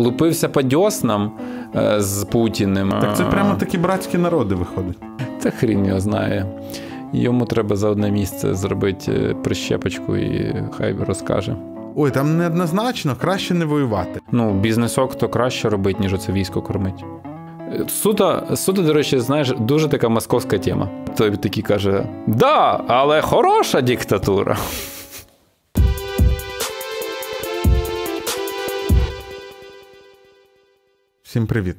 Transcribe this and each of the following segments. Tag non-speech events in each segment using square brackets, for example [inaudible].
лупився по дьоснам е, з Путіним. Так це прямо такі братські народи виходить. Це хрін його знає. Йому треба за одне місце зробити е, прищепочку і хай розкаже. Ой, там неоднозначно, краще не воювати. Ну, бізнесок то краще робить, ніж оце військо кормить. Е, суто, суто, до речі, знаєш, дуже така московська тема. Той такий каже: Да, але хороша диктатура. Всім привіт!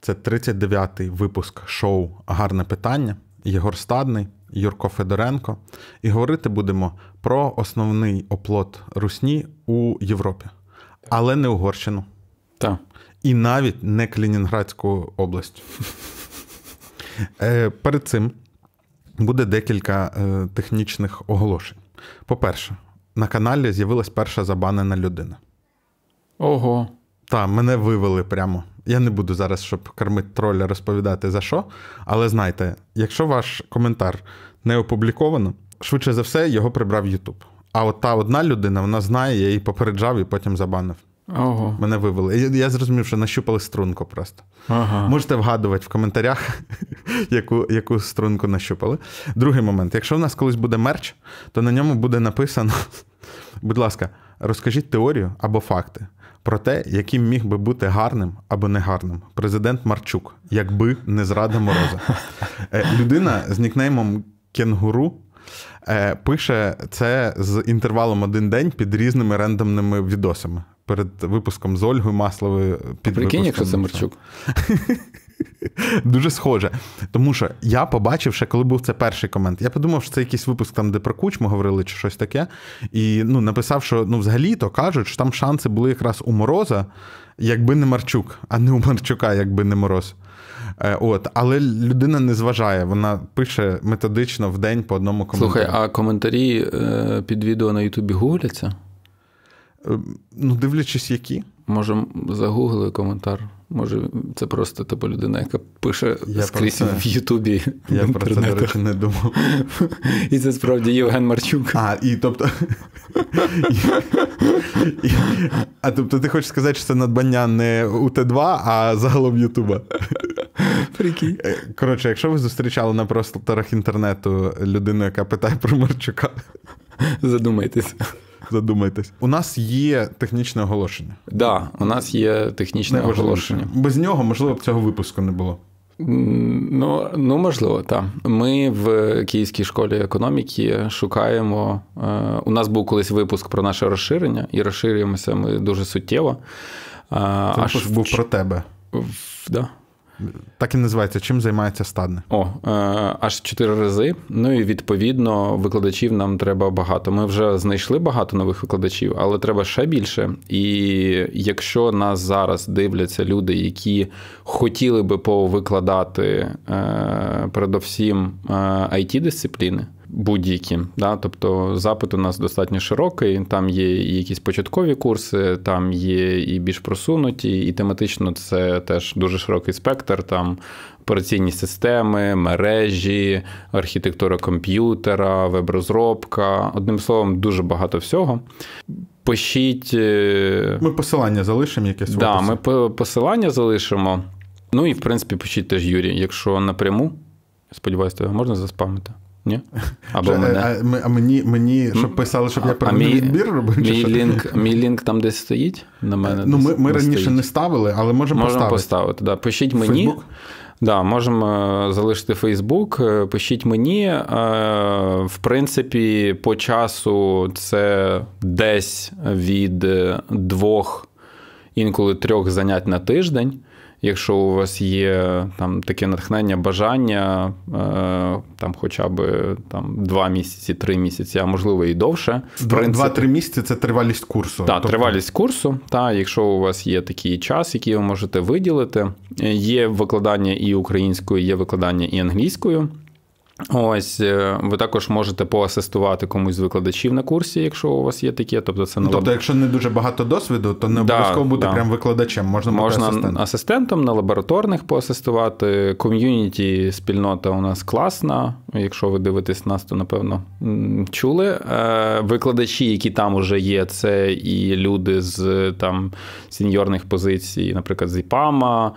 Це 39-й випуск шоу Гарне питання. Єгор Стадний, Юрко Федоренко. І говорити будемо про основний оплот Русні у Європі, але не Угорщину. Так. І навіть не Клінінградську область. Е, перед цим буде декілька е, технічних оголошень. По-перше, на каналі з'явилась перша забанена людина. Ого. Та, мене вивели прямо. Я не буду зараз, щоб кормити троля, розповідати за що. Але знайте, якщо ваш коментар не опубліковано, швидше за все, його прибрав Ютуб. А от та одна людина, вона знає, я її попереджав і потім забанив. Ого. Мене вивели. Я, я зрозумів, що нащупали струнку просто. Ага. Можете вгадувати в коментарях, [laughs] яку яку струнку нащупали. Другий момент: якщо в нас колись буде мерч, то на ньому буде написано: [laughs] будь ласка, Розкажіть теорію або факти про те, яким міг би бути гарним або негарним президент Марчук, якби не зрада мороза. Е, людина з нікнеймом Кенгуру е, пише це з інтервалом один день під різними рендомними відосами. Перед випуском з Ольгою Масловою під Прикинь, якщо це Марчук. Дуже схоже. Тому що я побачив, ще коли був це перший комент. Я подумав, що це якийсь випуск, там, де про кучму говорили чи щось таке. І ну, написав, що ну, взагалі-то кажуть, що там шанси були якраз у мороза, якби не Марчук, а не у Марчука, якби не мороз. Е, от, Але людина не зважає, вона пише методично в день по одному коментарі. Слухай, а коментарі е, під відео на Ютубі гуляться? Е, ну, дивлячись, які. Може, загугли коментар. Може, це просто типу людина, яка пише я скрізь це, в Ютубі. Я в про це, до речі, не думав. І це справді Євген Марчук. А, і тобто. а тобто, ти хочеш сказати, що це надбання не у Т2, а загалом Ютуба. Е, коротше, якщо ви зустрічали на просторах інтернету людину, яка питає про Марчука. Задумайтесь. Задумайтесь, У нас є технічне оголошення. Так, да, у нас є технічне не оголошення. Без нього, можливо, б цього випуску не було. Ну, ну можливо, так. Ми в Київській школі економіки шукаємо. Е, у нас був колись випуск про наше розширення, і розширюємося ми дуже суттєво. Е, Це Аж був про тебе. В... Да. Так і називається, чим займається стадне? О, е, аж чотири рази. Ну і відповідно викладачів нам треба багато. Ми вже знайшли багато нових викладачів, але треба ще більше. І якщо нас зараз дивляться люди, які хотіли би повикладати е, передовсім it е, дисципліни будь-які. Да? Тобто запит у нас достатньо широкий, там є і якісь початкові курси, там є і більш просунуті, і тематично це теж дуже широкий спектр. Там операційні системи, мережі, архітектура комп'ютера, веб-розробка. Одним словом, дуже багато всього. Пишіть. Е, ми посилання залишимо якесь. да, ми посилання залишимо. Ну і в принципі пишіть теж Юрій, якщо напряму. Сподіваюсь, тебе можна заспамити? Ні? [laughs] Або мене. Е, а, а мені, мені щоб писали, щоб а, я перед мій, відбір робив. Мій що? лінк мій лінк там десь стоїть на мене. Ну, Ми ми раніше стоїть. не ставили, але можемо можем поставити. поставити. Да. Пишіть мені. Да, Можемо е, залишити Фейсбук, е, пишіть мені. В принципі, по часу це десь від двох, інколи трьох занять на тиждень. Якщо у вас є там таке натхнення, бажання е, там, хоча б там два місяці, три місяці, а можливо і довше. Два три місяці це тривалість курсу. Так, тобто... тривалість курсу. Та, якщо у вас є такий час, який ви можете виділити, е, є викладання і українською, є викладання і англійською. Ось е, ви також можете поасистувати комусь з викладачів на курсі, якщо у вас є таке. Тобто, це ну, тобто, якщо не дуже багато досвіду, то не обов'язково да, бути да. прям викладачем. Можна бути асистентом. асистентом на лабораторних поасистувати. Ком'юніті спільнота у нас класна. Якщо ви дивитесь нас, то напевно чули. Е, викладачі, які там уже є, це і люди з там сеньорних позицій, наприклад, з ІПАМа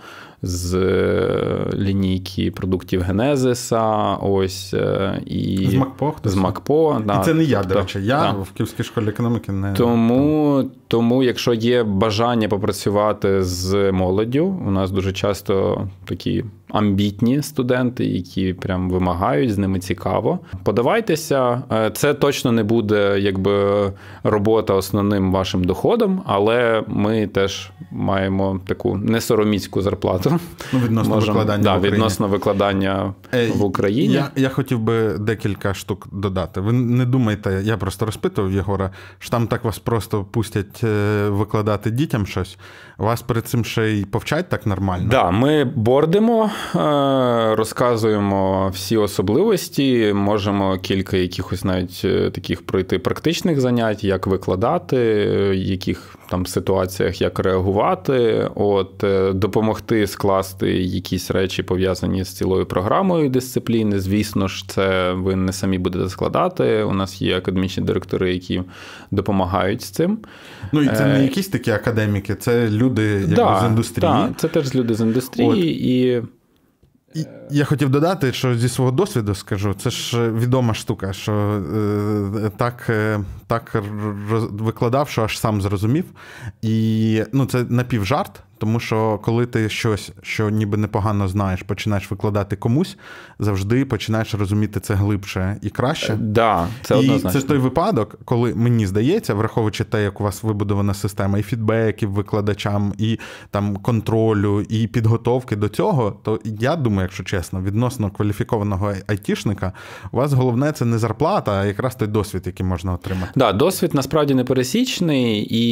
з е, лінійки продуктів Генезиса, ось е, і з МакПо. З МакПо, І це не я, до речі, я да. в Київській школі економіки не тому, тому, якщо є бажання попрацювати з молоддю, у нас дуже часто такі амбітні студенти, які прям вимагають, з ними цікаво. Подавайтеся, е, це точно не буде якби робота основним вашим доходом, але ми теж маємо таку несороміцьку зарплату. Ну, відносно Можем, викладання да, в відносно викладання е, в Україні. Я я хотів би декілька штук додати. Ви не думайте, я просто розпитував Єгора, що там так вас просто пустять е, викладати дітям щось. Вас перед цим ще й повчать так нормально? да, ми бордимо, е, розказуємо всі особливості, можемо кілька якихось навіть е, таких пройти практичних занять, як викладати, е, яких там ситуаціях, як реагувати, от е, допомогти скласти якісь речі пов'язані з цілою програмою дисципліни. Звісно ж, це ви не самі будете складати. У нас є академічні директори, які допомагають з цим. Ну і це не е, якісь такі академіки, це люди якби, да, з індустрії. Так, Це теж люди з індустрії. От. і... Я хотів додати, що зі свого досвіду скажу, це ж е, відома штука, що е, е, так так викладав, що аж сам зрозумів. І ну, це напівжарт. Тому що коли ти щось, що ніби непогано знаєш, починаєш викладати комусь, завжди починаєш розуміти це глибше і краще. Е, да, Це і однозначно. це той випадок, коли мені здається, враховуючи те, як у вас вибудована система і фідбеків викладачам, і там контролю, і підготовки до цього, то я думаю, якщо чесно, відносно кваліфікованого айтішника, у вас головне це не зарплата, а якраз той досвід, який можна отримати. Да, досвід насправді непересічний і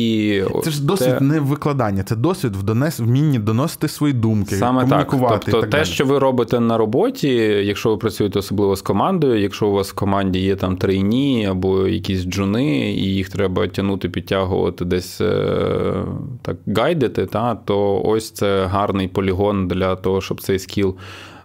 це ж досвід це... не викладання, це досвід в донес вмінні доносити свої думки, саме комунікувати. Так. Тобто, і так те, далі. що ви робите на роботі, якщо ви працюєте особливо з командою, якщо у вас в команді є там трейні або якісь джуни, і їх треба тягнути, підтягувати, десь е, так гайдити, та то ось це гарний полігон для того, щоб цей скіл.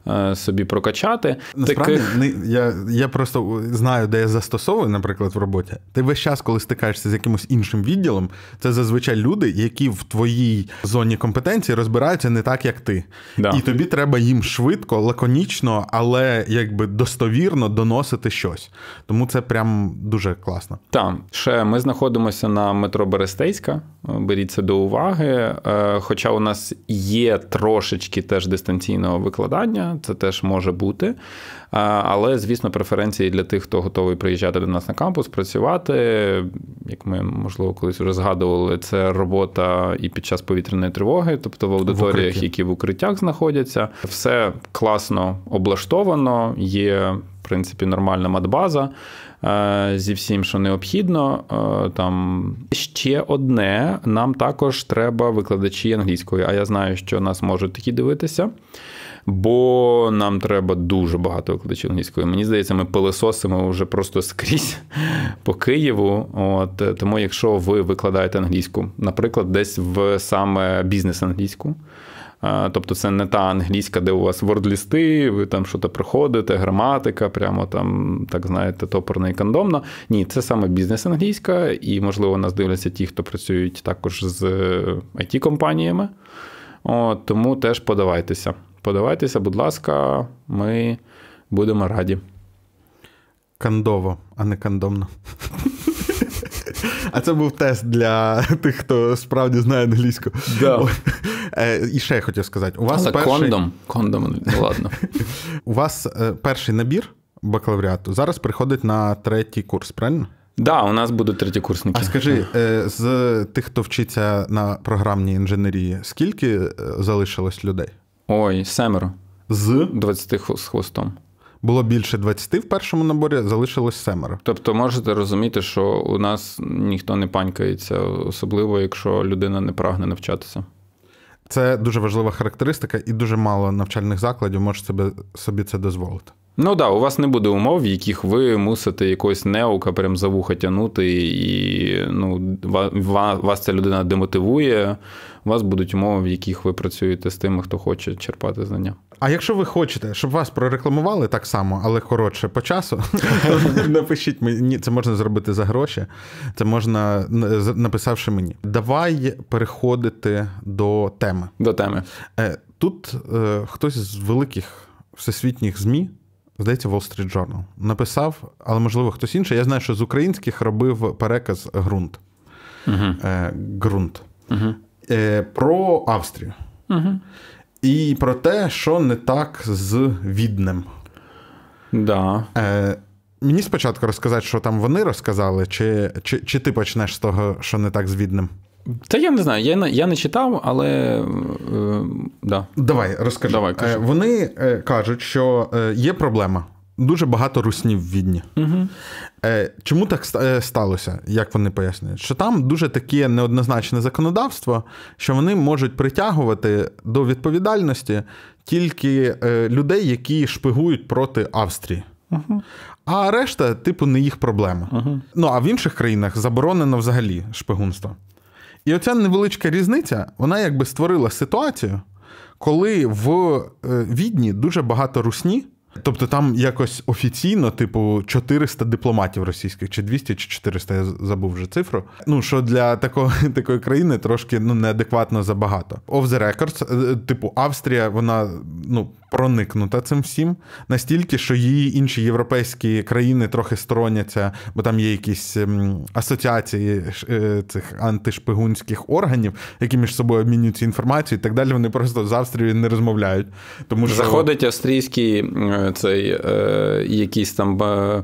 Е, собі прокачати. Насправді, Таких... не, я я просто знаю, де я застосовую, наприклад, в роботі. Ти весь час, коли стикаєшся з якимось іншим відділом, це зазвичай люди, які в твоїй зоні компетенції розбираються не так, як ти. Да. І тобі треба їм швидко, лаконічно, але якби достовірно доносити щось. Тому це прям дуже класно. Так, ще ми знаходимося на метро Берестейська. Беріть це до уваги. Е, хоча у нас є трошечки теж дистанційного викладання це теж може бути. Але, звісно, преференції для тих, хто готовий приїжджати до нас на кампус, працювати. Як ми, можливо, колись вже згадували, це робота і під час повітряної тривоги, тобто в аудиторіях, в які в укриттях знаходяться. Все класно облаштовано, є, в принципі, нормальна матбаза. Е, зі всім, що необхідно, е, там ще одне: нам також треба викладачі англійської. А я знаю, що нас можуть такі дивитися бо нам треба дуже багато викладачів англійської. Мені здається, ми пилесосимо вже просто скрізь [laughs] по Києву. От е, Тому, якщо ви викладаєте англійську, наприклад, десь в саме бізнес англійську. Е, тобто це не та англійська, де у вас вордлісти, ви там щось приходите, граматика, прямо там, так знаєте, топорна і кандомна. Ні, це саме бізнес-англійська, і, можливо, нас дивляться ті, хто працюють також з it е, компаніями От, Тому теж подавайтеся. Подавайтеся, будь ласка, ми будемо раді. Кандово, а не кандомно. А це був тест для тих, хто справді знає англійську. Да. Е, і ще я хотів сказати: у вас Але перший... кондом. Кондом, ну ладно. У вас е, перший набір бакалавріату зараз приходить на третій курс, правильно? Так, да, у нас буде третій курсники. А скажи, е, з тих, хто вчиться на програмній інженерії, скільки залишилось людей? Ой, семеро. З 20 з хвостом. Було більше 20 в першому наборі, залишилось семеро. Тобто можете розуміти, що у нас ніхто не панькається, особливо якщо людина не прагне навчатися. Це дуже важлива характеристика, і дуже мало навчальних закладів може собі це дозволити. Ну да, у вас не буде умов, в яких ви мусите якогось неука прям за вуха тягнути, і ну, вас ця людина демотивує. У вас будуть умови, в яких ви працюєте з тими, хто хоче черпати знання. А якщо ви хочете, щоб вас прорекламували так само, але коротше по часу, [laughs] напишіть мені. Це можна зробити за гроші, це можна написавши мені. Давай переходити до теми. До теми. Е, тут е, хтось з великих всесвітніх ЗМІ. Здається, Wall Street Journal. Написав, але можливо хтось інший. Я знаю, що з українських робив переказ ґрунт. Uh-huh. Е, Uh-huh. Е, Про Австрію. Uh-huh. І про те, що не так з Віднем. Да. Е, Мені спочатку розказати, що там вони розказали, чи, чи, чи ти почнеш з того, що не так з Віднем? Та я не знаю, я я не читав, але е, да. давай розкажи. Давай, кажи. Е, вони е, кажуть, що е, є проблема. Дуже багато руснів в Відні. Угу. Чому так сталося, як вони пояснюють? Що там дуже таке неоднозначне законодавство, що вони можуть притягувати до відповідальності тільки людей, які шпигують проти Австрії. Угу. А решта, типу, не їх проблема. Угу. Ну а в інших країнах заборонено взагалі шпигунство. І оця невеличка різниця, вона якби створила ситуацію, коли в е, Відні дуже багато русні. Тобто там якось офіційно, типу, 400 дипломатів російських, чи 200, чи 400, я забув вже цифру. Ну що для такого, [laughs] такої країни трошки ну неадекватно забагато. Off the records, е, е, типу, Австрія, вона ну проникнута цим всім, настільки, що її інші європейські країни трохи стороняться, бо там є якісь ем, асоціації е, цих антишпигунських органів, які між собою обмінюються інформацією і так далі. Вони просто з Австрією не розмовляють. Тому що... Заходить австрійський е, цей е, якийсь там. Е,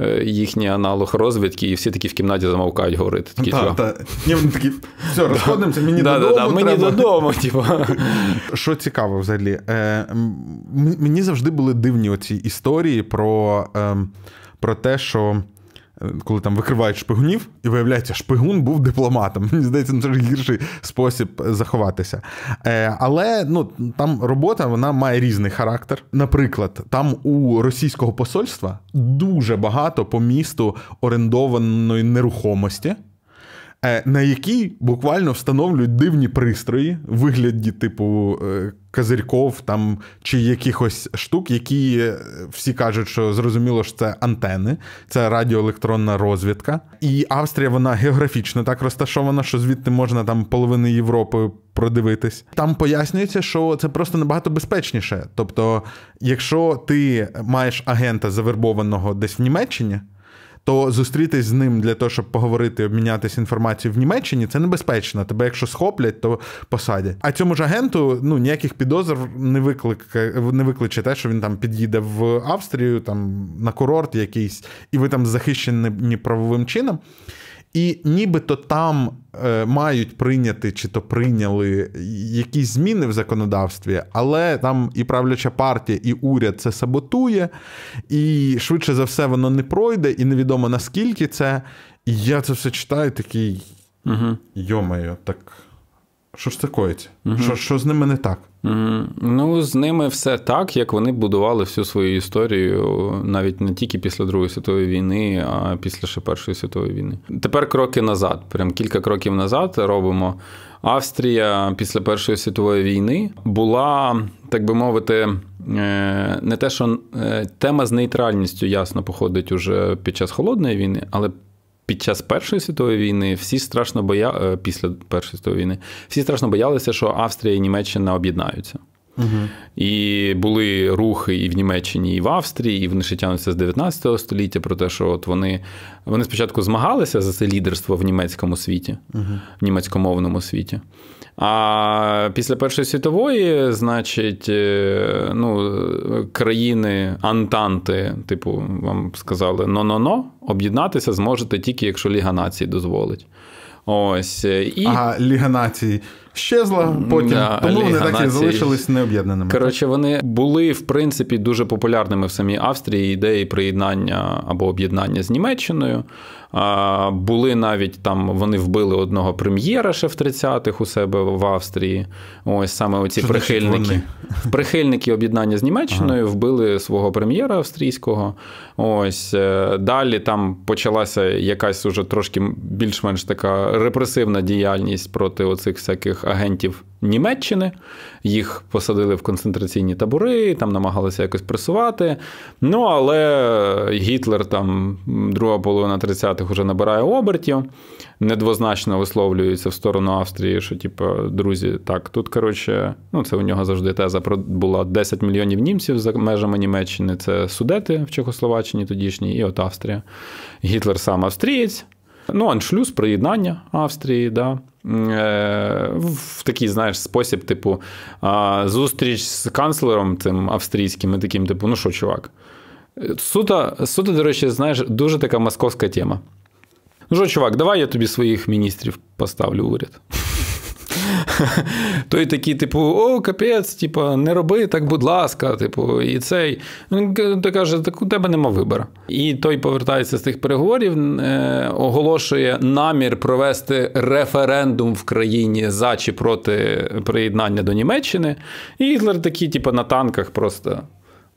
Е, їхній аналог розвідки, і всі такі в кімнаті замовкають говорити. Такі, та, та. Ні, вони такі, все, розходимося, мені да, додому. Да, да, мені треба. додому, типу. [laughs] Що цікаво, взагалі, е, мені завжди були дивні оці історії про, е, про те, що коли там викривають шпигунів, і виявляється, шпигун був дипломатом. [laughs] Мені здається, це ж гірший спосіб заховатися. Е, але ну там робота вона має різний характер. Наприклад, там у російського посольства дуже багато по місту орендованої нерухомості. Е, на якій буквально встановлюють дивні пристрої в вигляді, типу, е, козирьков там чи якихось штук, які е, всі кажуть, що зрозуміло, що це антени, це радіоелектронна розвідка. І Австрія, вона географічно так розташована, що звідти можна там половини Європи продивитись. Там пояснюється, що це просто набагато безпечніше. Тобто, якщо ти маєш агента завербованого десь в Німеччині то зустрітись з ним для того, щоб поговорити, обмінятися інформацією в Німеччині, це небезпечно. Тебе, якщо схоплять, то посадять. А цьому ж агенту ну ніяких підозр не викликає, не викличе те, що він там під'їде в Австрію, там на курорт якийсь, і ви там захищені правовим чином. І нібито там е, мають прийняти чи то прийняли якісь зміни в законодавстві, але там і правляча партія, і уряд це саботує, і швидше за все воно не пройде, і невідомо наскільки це. І я це все читаю, такий угу. йомаю, так що ж це коїться? Угу. Що що з ними не так? Угу. Ну, з ними все так, як вони будували всю свою історію навіть не тільки після Другої світової війни, а після ще Першої світової війни. Тепер кроки назад. Прям кілька кроків назад робимо. Австрія після Першої світової війни була, так би мовити, е, не те, що е, тема з нейтральністю ясно походить уже під час холодної війни, але під час Першої світової війни всі страшно боя... Е, після Першої світової війни всі страшно боялися, що Австрія і Німеччина об'єднаються. Угу. І були рухи і в Німеччині, і в Австрії, і вони ще тянуться з 19 століття про те, що от вони вони спочатку змагалися за це лідерство в німецькому світі, угу. в німецькомовному світі. А після Першої світової, значить, е, ну, країни Антанти, типу, вам сказали, но-но-но, об'єднатися зможете тільки, якщо Ліга націй дозволить. Ось. Е, і... А Ліга націй щезла потім, да, тому вони так і залишились необ'єднаними. Коротше, вони були в принципі дуже популярними в самій Австрії ідеї приєднання або об'єднання з Німеччиною. були навіть там, вони вбили одного прем'єра ще в 30-х у себе в Австрії. Ось саме оці Що прихильники прихильники об'єднання з Німеччиною ага. вбили свого прем'єра австрійського. Ось е, далі там почалася якась уже трошки більш-менш така репресивна діяльність проти оцих всяких агентів Німеччини. Їх посадили в концентраційні табори, там намагалися якось пресувати. Ну, але Гітлер там друга половина 30-х вже набирає обертів, недвозначно висловлюється в сторону Австрії, що, типу, друзі, так, тут, коротше, ну це у нього завжди теза була 10 мільйонів німців за межами Німеччини. Це судети в Чехословаччині тодішній, і от Австрія. Гітлер сам австрієць. Ну, аншлюз, приєднання Австрії, да. Е, в такий, знаєш, спосіб, типу, зустріч з канцлером тим австрійським і таким, типу, ну що, чувак. Суто, суто, до речі, знаєш, дуже така московська тема. Ну що, чувак, давай я тобі своїх міністрів поставлю уряд. [laughs] Той такий, типу, о, капець, типу, не роби так, будь ласка. Типу, і цей Та ну, каже, так у тебе нема вибору. І той повертається з тих переговорів, е, оголошує намір провести референдум в країні за чи проти приєднання до Німеччини. І Гітлер такий, типу, на танках просто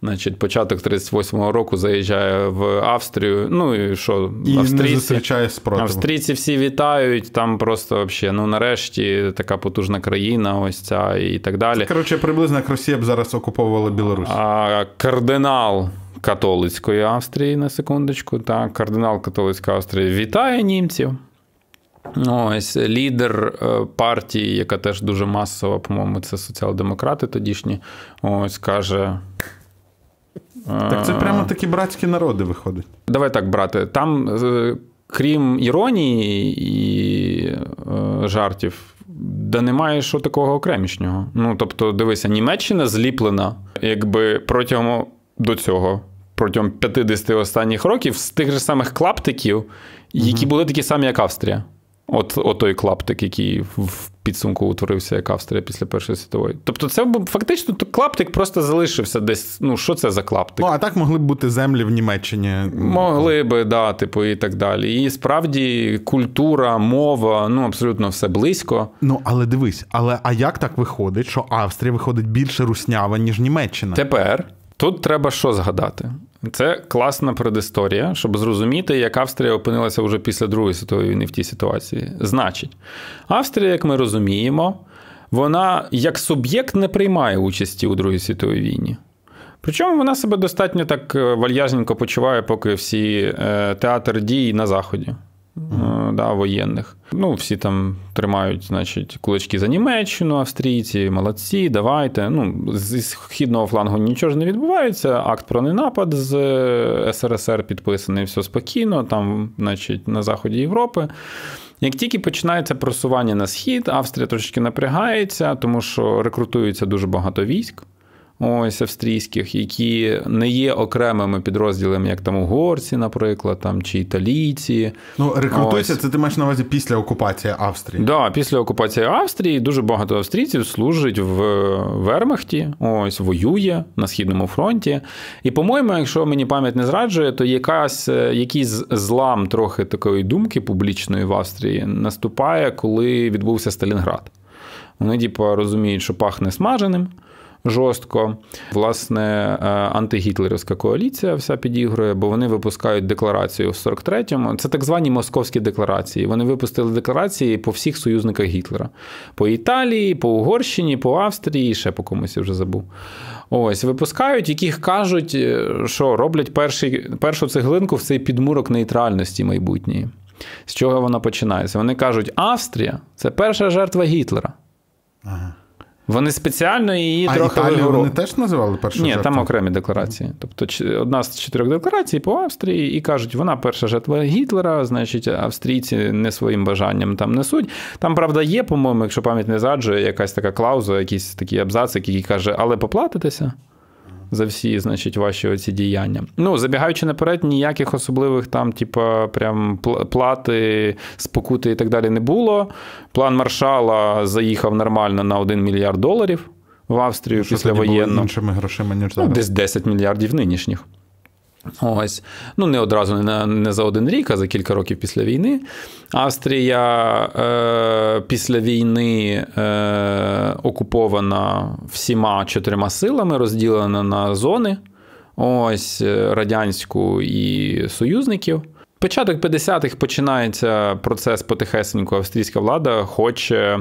Значить, початок 38-го року заїжджає в Австрію. Ну і що, і австрійці, не зустрічає спротиву. австрійці всі вітають, там просто взагалі, ну нарешті така потужна країна, ось ця і так далі. Це, коротше, приблизно як Росія б зараз окуповувала Білорусь. А Кардинал католицької Австрії, на секундочку, так, кардинал католицької Австрії вітає німців. Ось лідер е, партії, яка теж дуже масова, по-моєму, це соціал-демократи тодішні. Ось каже. Так це прямо такі братські народи виходить. Давай так, брате. Там, е, крім іронії і е, жартів, да немає що такого окремішнього. Ну тобто, дивися, Німеччина зліплена, якби протягом до цього. Протягом 50 останніх років з тих же самих клаптиків, які були такі самі, як Австрія. От, от той клаптик, який в підсумку утворився як Австрія після Першої світової. Тобто, це фактично то клаптик просто залишився десь. Ну, що це за клаптик? Ну, а так могли б бути землі в Німеччині. Могли би, да, типу, і так далі. І справді культура, мова, ну абсолютно все близько. Ну, але дивись, але а як так виходить, що Австрія виходить більше руснява, ніж Німеччина? Тепер тут треба що згадати? Це класна предісторія, щоб зрозуміти, як Австрія опинилася вже після Другої світової війни в тій ситуації. Значить, Австрія, як ми розуміємо, вона як суб'єкт не приймає участі у Другій світовій війні. Причому вона себе достатньо так е, вальяжненько почуває, поки всі е, театр дій на Заході mm да, воєнних. Ну, всі там тримають, значить, кулачки за Німеччину, австрійці, молодці, давайте. Ну, Зі східного флангу нічого ж не відбувається. Акт про ненапад з е, СРСР підписаний, все спокійно, там, значить, на заході Європи. Як тільки починається просування на схід, Австрія трошечки напрягається, тому що рекрутується дуже багато військ ось австрійських, які не є окремими підрозділами, як там угорці, наприклад, там чи італійці. Ну, рекрутуються, це ти маєш на увазі після окупації Австрії. Так, да, після окупації Австрії дуже багато австрійців служить в Вермахті, ось воює на східному фронті. І, по-моєму, якщо мені пам'ять не зраджує, то якась е, якийсь злам трохи такої думки публічної в Австрії наступає, коли відбувся Сталінград. Вони, діпа, типу, розуміють, що пахне смаженим жорстко. Власне, е, антигітлерівська коаліція вся підігрує, бо вони випускають декларацію в 43-му. Це так звані московські декларації. Вони випустили декларації по всіх союзниках Гітлера: по Італії, по Угорщині, по Австрії, і ще по комусь я вже забув. Ось випускають, яких кажуть, е, що роблять перший, першу цеглинку в цей підмурок нейтральності майбутньої. З чого вона починається? Вони кажуть, Австрія це перша жертва Гітлера. Ага. Вони спеціально її а трохи. Італію вигру... вони теж називали першу Ні, жертву? там окремі декларації. Тобто одна з чотирьох декларацій по Австрії і кажуть, вона перша жертва Гітлера, значить, австрійці не своїм бажанням там несуть. Там, правда, є, по-моєму, якщо пам'ять не зраджує, якась така клауза, якийсь такий абзац, який каже, але поплатитися за всі, значить, ваші оці діяння. Ну, забігаючи наперед, ніяких особливих там, типа, прям плати, спокути і так далі не було. План маршала заїхав нормально на 1 мільярд доларів в Австрію після воєнного. іншими грошима ніж ну, зараз? Ну, десь 10 мільярдів нинішніх. Ось, ну не одразу не за один рік, а за кілька років після війни. Австрія е, після війни е, окупована всіма чотирма силами, розділена на зони. Ось е, радянську і союзників. Початок 50-х починається процес потихесенько. Австрійська влада хоче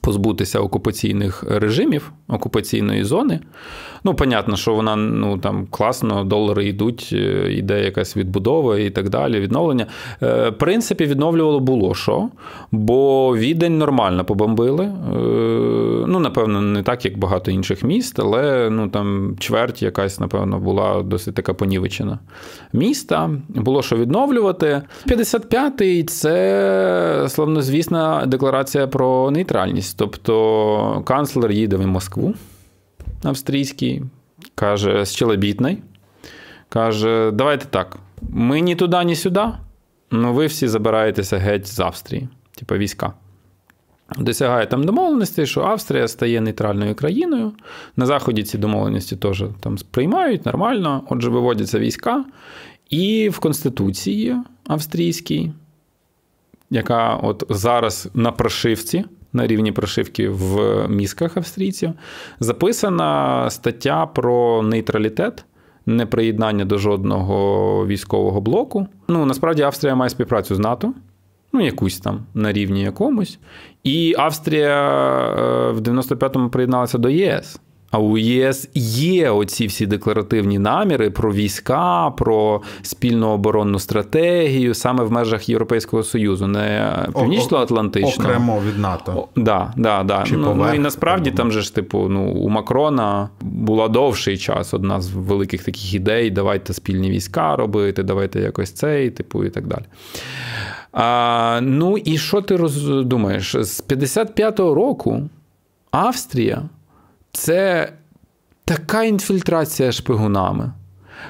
позбутися окупаційних режимів, окупаційної зони. Ну, понятно, що вона ну там класно, долари йдуть, е, іде якась відбудова і так далі. Відновлення. Е, в принципі, відновлювало було що, бо відень нормально побомбили. Е, ну, напевно, не так, як багато інших міст, але ну там чверть якась, напевно, була досить така понівечена. Міста було що відновлювати. 55-й це славнозвісна декларація про нейтральність реальність. Тобто канцлер їде в Москву австрійський, каже з Челебітний, каже: давайте так, ми ні туди, ні сюди, але ну, ви всі забираєтеся геть з Австрії, типу війська. Досягає там домовленості, що Австрія стає нейтральною країною. На Заході ці домовленості теж там сприймають нормально, отже, виводяться війська. І в Конституції австрійській, яка от зараз на прошивці, на рівні прошивки в мізках австрійців. Записана стаття про нейтралітет. Неприєднання до жодного військового блоку. Ну, насправді Австрія має співпрацю з НАТО, ну, якусь там на рівні якомусь. І Австрія е, в 95-му приєдналася до ЄС. А у ЄС є оці всі декларативні наміри про війська, про спільну оборонну стратегію саме в межах Європейського Союзу, не північно-атлантично. окремо від НАТО. О, да, да, да. Чи ну, поверх, ну і насправді там же ж типу, ну у Макрона була довший час. Одна з великих таких ідей: давайте спільні війська робити, давайте якось цей, типу, і так далі. А, Ну і що ти роздумаєш? З 55-го року Австрія це така інфільтрація шпигунами.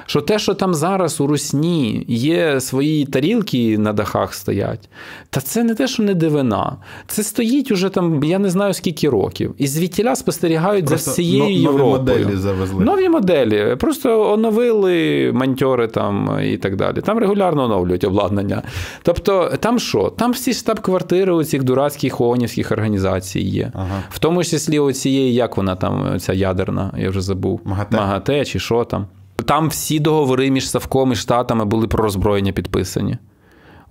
Що те, що там зараз у Русні є свої тарілки на дахах стоять, та це не те, що не дивина. Це стоїть уже там, я не знаю скільки років. І звідтіля спостерігають просто за всією нові Європою. Нові моделі завезли. Нові моделі. Просто оновили мантьори там і так далі. Там регулярно оновлюють обладнання. Тобто, там що? Там всі штаб-квартири у цих дурацьких ООНівських організацій є. Ага. В тому числі оцієї, як вона там, ця ядерна, я вже забув, МАГАТЕ, МАГАТЕ чи що там. Там всі договори між Савком і Штатами були про роззброєння підписані.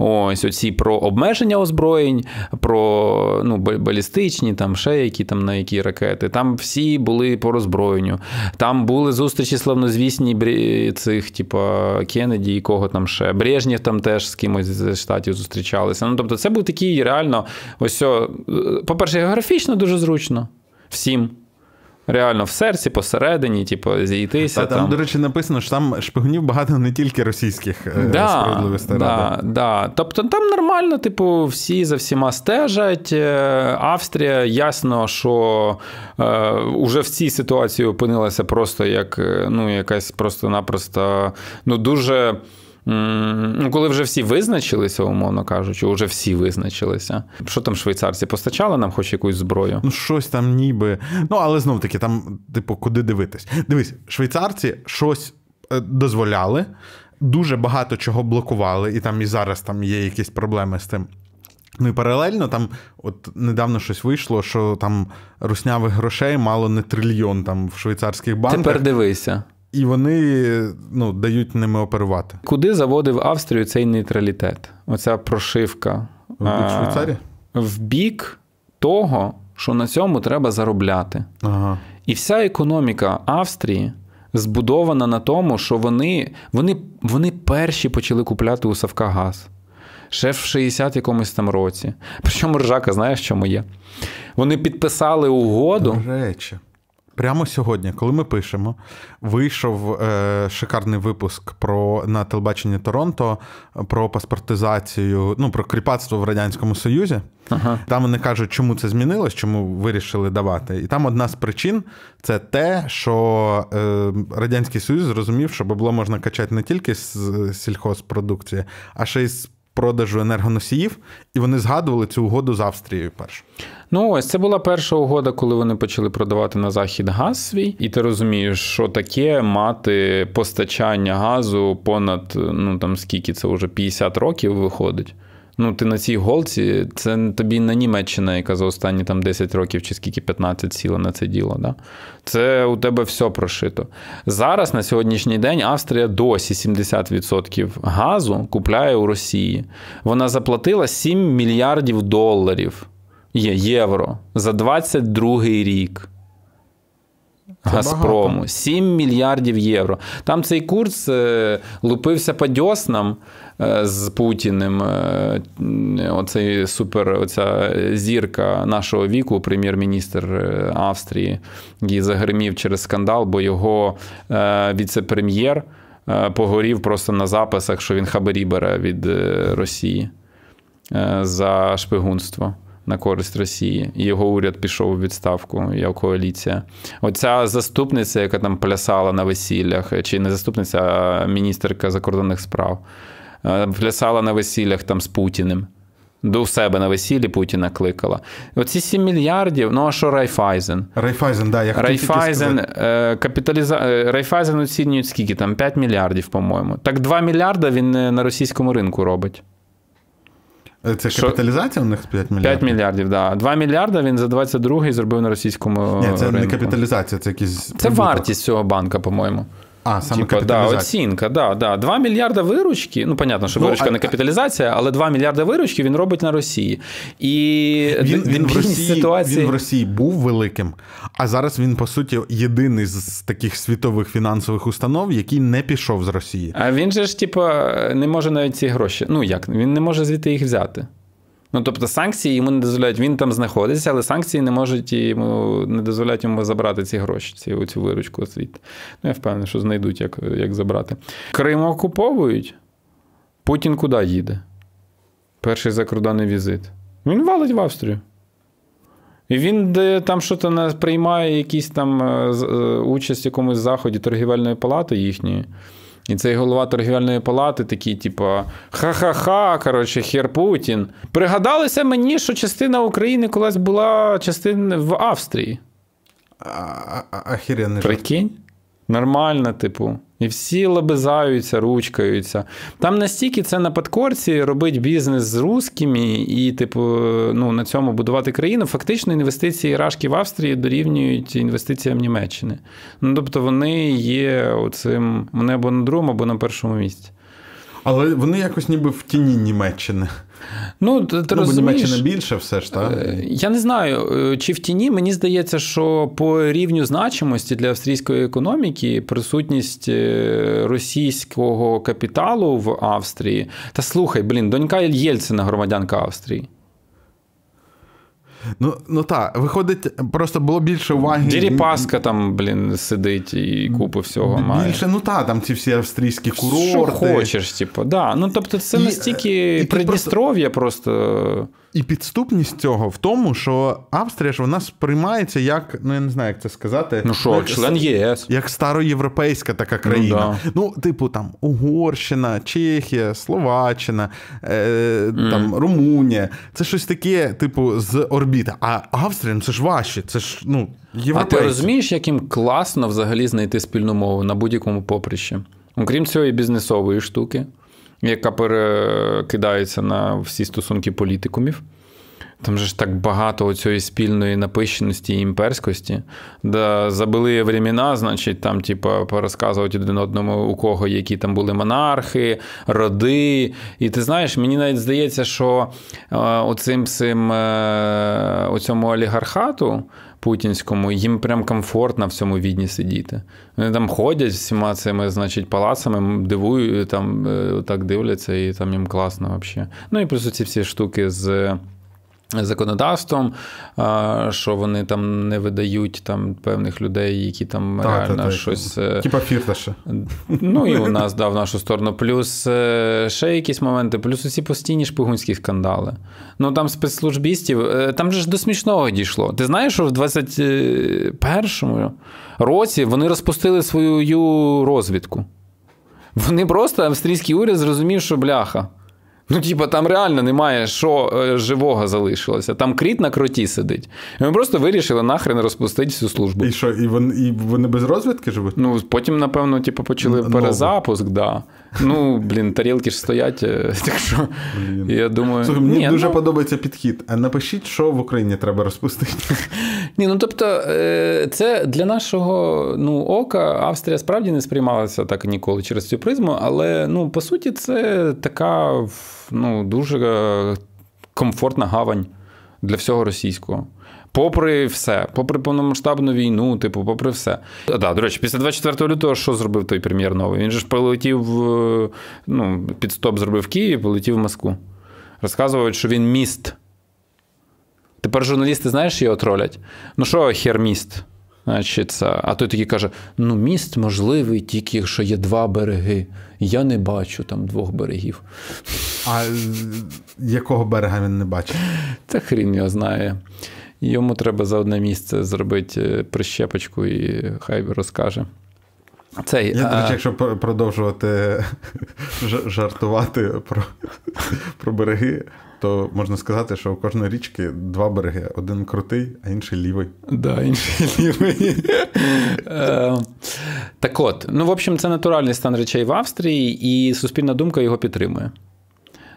Ось оці про обмеження озброєнь, про ну, балістичні, там ще які там на які ракети. Там всі були по роззброєнню. Там були зустрічі славнозвісні цих, типу Кеннеді і кого там ще. Брежнєв там теж з кимось з штатів зустрічалися. Ну тобто, це був такий реально ось, е, по-перше, географічно дуже зручно всім. Реально в серці, посередині, типу, зійтися. Та, там, там, до речі, написано, що там шпигунів багато не тільки російських е, да, да, да, да. Тобто там нормально, типу, всі за всіма стежать. Е, Австрія, ясно, що е, уже в цій ситуації опинилася просто як е, ну, якась просто-напросто ну, дуже. Ну, коли вже всі визначилися, умовно кажучи, вже всі визначилися. Що там швейцарці постачали нам хоч якусь зброю? Ну, щось там ніби. Ну, але знов таки, там, типу, куди дивитись? Дивись, швейцарці щось е, дозволяли, дуже багато чого блокували, і там і зараз там є якісь проблеми з тим. Ну і паралельно там, от недавно щось вийшло, що там руснявих грошей мало не трильйон там в швейцарських банках. Тепер дивися. І вони ну, дають ними оперувати. Куди заводив Австрію цей нейтралітет? Оця прошивка в бік Швейцарії? В бік того, що на цьому треба заробляти. Ага. І вся економіка Австрії збудована на тому, що вони вони, вони перші почали купляти у Савка газ. Ще в 60 якомусь там році. Причому ржака, знаєш, чому є? Вони підписали угоду. До речі прямо сьогодні, коли ми пишемо, вийшов е, шикарний випуск про на телебаченні Торонто про паспортизацію, ну про кріпацтво в радянському союзі. Ага. Там вони кажуть, чому це змінилось, чому вирішили давати. І там одна з причин це те, що е, радянський союз зрозумів, що бабло можна качати не тільки з сільхозпродукції, а ще й з продажу енергоносіїв, і вони згадували цю угоду з Австрією. першу. Ну ось це була перша угода, коли вони почали продавати на захід газ свій, і ти розумієш, що таке мати постачання газу понад ну там скільки це вже 50 років виходить ну ти на цій голці, це тобі не Німеччина, яка за останні там 10 років чи скільки 15 сіла на це діло. Да? Це у тебе все прошито. Зараз на сьогоднішній день Австрія досі 70% газу купляє у Росії. Вона заплатила 7 мільярдів доларів є, євро за 22 рік. Це Газпрому багато. 7 мільярдів євро. Там цей курс е, лупився по дьоснам Е, з Путіним. Е, оцей супер, оця зірка нашого віку, прем'єр-міністр е, Австрії, який загримів через скандал, бо його віце-прем'єр погорів просто на записах, що він хабарі бере від Росії за шпигунство. На користь Росії його уряд пішов у відставку як коаліція. Оця заступниця, яка там плясала на весіллях, чи не заступниця, а міністерка закордонних справ. Е, плясала на весіллях там з Путіним. До себе на весіллі Путіна кликала. Оці 7 мільярдів. Ну а що Райфайзен? Райфайзен, да, я хотів Райфайзен е, капіталіза... Е, Райфайзен оцінюють скільки там? 5 мільярдів, по-моєму. Так 2 мільярда він е, на російському ринку робить. Це що... капіталізація у них 5 мільярдів? 5 мільярдів, так. Да. 2 мільярда він за 22-й зробив на російському. Ні, Це ринку. не капіталізація, це якісь. Це прибуток. вартість цього банка, по-моєму. А, саме типу, да, оцінка, да, да. 2 мільярда виручки. Ну, понятно, що ну, виручка а... не капіталізація, але 2 мільярда виручки він робить на Росії. І він, він, в Росії, ситуації... він в Росії був великим, а зараз він, по суті, єдиний з таких світових фінансових установ, який не пішов з Росії. А він же ж, типу, не може навіть ці гроші. Ну як? Він не може звідти їх взяти. Ну, тобто санкції йому не дозволяють, він там знаходиться, але санкції не можуть йому не дозволяють йому забрати ці гроші, ці, цю виручку освіти. Ну, я впевнений, що знайдуть, як як забрати. Крим окуповують. Путін куди їде? Перший закордонний візит. Він валить в Австрію. І він де, там щось приймає якісь там е, е, участь в якомусь заході торгівельної палати їхньої. І цей голова торгівельної палати такий, типу, ха-ха-ха, коротше, хер Путін. Пригадалося мені, що частина України колись була частина в Австрії. Ахіренний. Прикинь? Нормально, типу. І всі лабизаються, ручкаються. Там настільки це на подкорці робить бізнес з рускими і, типу, ну, на цьому будувати країну. Фактично, інвестиції Рашки в Австрії дорівнюють інвестиціям Німеччини. Ну, Тобто вони є оцим на другому, або на першому місці. Але вони якось ніби в тіні Німеччини. Ну, ти ну, розумієш, Німеччина більше все ж так? Е, я не знаю, е, чи в тіні. Мені здається, що по рівню значимості для австрійської економіки присутність е, російського капіталу в Австрії. Та слухай, блін, донька Єльцина, громадянка Австрії. Ну ну так, виходить, просто було більше уваги. Дірі Паска там, блін, сидить і купу всього більше, має. Більше, ну так, там ці всі австрійські курорти. Що хочеш, типу, да. Ну тобто, це і, настільки і Придністров'я просто. просто... І підступність цього в тому, що Австрія ж вона сприймається як, ну я не знаю, як це сказати. Ну що, член ЄС. Як староєвропейська така країна. Ну, да. ну типу, там Угорщина, Чехія, Словаччина, е, там, mm. Румунія. Це щось таке, типу, з орбіти. А Австрія ну, це ж важче, це ж ну, європейці. А ти розумієш, яким класно взагалі знайти спільну мову на будь-якому поприщі? Окрім цієї бізнесової штуки яка перекидається на всі стосунки політикумів. Там же ж так багато цієї спільної напищеності і імперськості. Да, забили времена, значить, там, типу, порозказувати один одному, у кого які там були монархи, роди. І ти знаєш, мені навіть здається, що е, оцим цим, е, оцьому олігархату путінському, їм прям комфортно в цьому відні сидіти. Вони там ходять всіма цими, значить, палацами, дивують, там е, так дивляться, і там їм класно взагалі. Ну і плюс ці всі штуки з. Законодавством, що вони там не видають там певних людей, які там так, реально так, щось. Е, типа фірташа. Ну і у [laughs] нас да, в нашу сторону. Плюс е, ще якісь моменти, плюс усі постійні шпигунські скандали. Ну там спецслужбістів, е, там же ж до смішного дійшло. Ти знаєш, що в 21-му році вони розпустили свою розвідку. Вони просто австрійський уряд зрозумів, що бляха. Ну, типа, там реально немає що е, живого залишилося. Там кріт на кроті сидить. І ми просто вирішили нахрен розпустити всю службу. І що, і вони і вони без розвідки живуть? Ну, потім, напевно, типу, почали ну, Нову. перезапуск, да. Ну, блін, тарілки ж стоять. Е, [laughs] так що блін. я думаю. Слухай, мені ні, дуже ну... подобається підхід. А напишіть, що в Україні треба розпустити. [laughs] Ні, ну тобто, е, це для нашого ну, ока Австрія справді не сприймалася так ніколи через цю призму, але ну, по суті, це така ну, дуже е, комфортна гавань для всього російського. Попри все, попри повномасштабну війну, типу, попри все. А, да, До речі, після 24 лютого що зробив той прем'єр новий? Він же ж полетів ну, під стоп зробив Київ, полетів в Москву. Розказують, що він міст. Тепер журналісти, знаєш, його тролять. Ну що, хер міст? Чи е, А той такий каже: ну, міст можливий тільки, якщо є два береги. Я не бачу там двох берегів. А якого берега він не бачить? Та хрін його знає. Йому треба за одне місце зробити е, прищепочку і хай розкаже. Цей, Я, до речі, е, якщо продовжувати [laughs] жартувати про, [laughs] про береги, то можна сказати, що у кожної річки два береги: один крутий, а інший лівий. Да, інший [laughs] лівий. Е, так от, ну, в общем, це натуральний стан речей в Австрії, і суспільна думка його підтримує.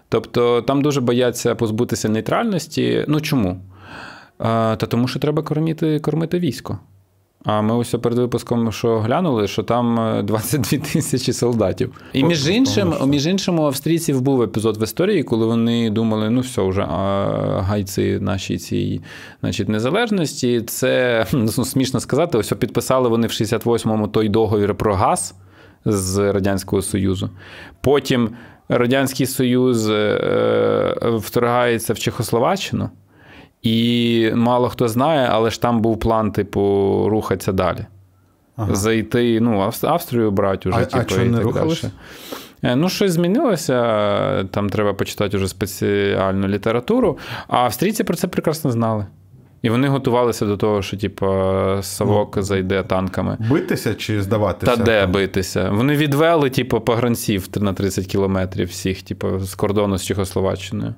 Тобто там дуже бояться позбутися нейтральності. Ну чому? Е, та тому, що треба кормити, кормити військо. А ми ось перед випуском, що глянули, що там 22 е, [laughs] тисячі солдатів. І між іншим, між іншим, у австрійців був епізод в історії, коли вони думали, ну все, вже гайці наші цій значить, незалежності. Це ну, смішно сказати, ось підписали вони в 68-му той договір про газ з Радянського Союзу. Потім Радянський Союз е, е, вторгається в Чехословаччину. І мало хто знає, але ж там був план, типу, рухатися далі. Ага. Зайти, ну, Австрію брати уже, а, типу, а чому і не так рухалися? далі. Е, ну, щось змінилося. Там треба почитати вже спеціальну літературу. А австрійці про це прекрасно знали. І вони готувалися до того, що типу, Савок ну, зайде танками. Битися чи здаватися? Та де битися? Вони відвели, типу, погранців на 30 кілометрів всіх, типу, з кордону з Чехословаччиною.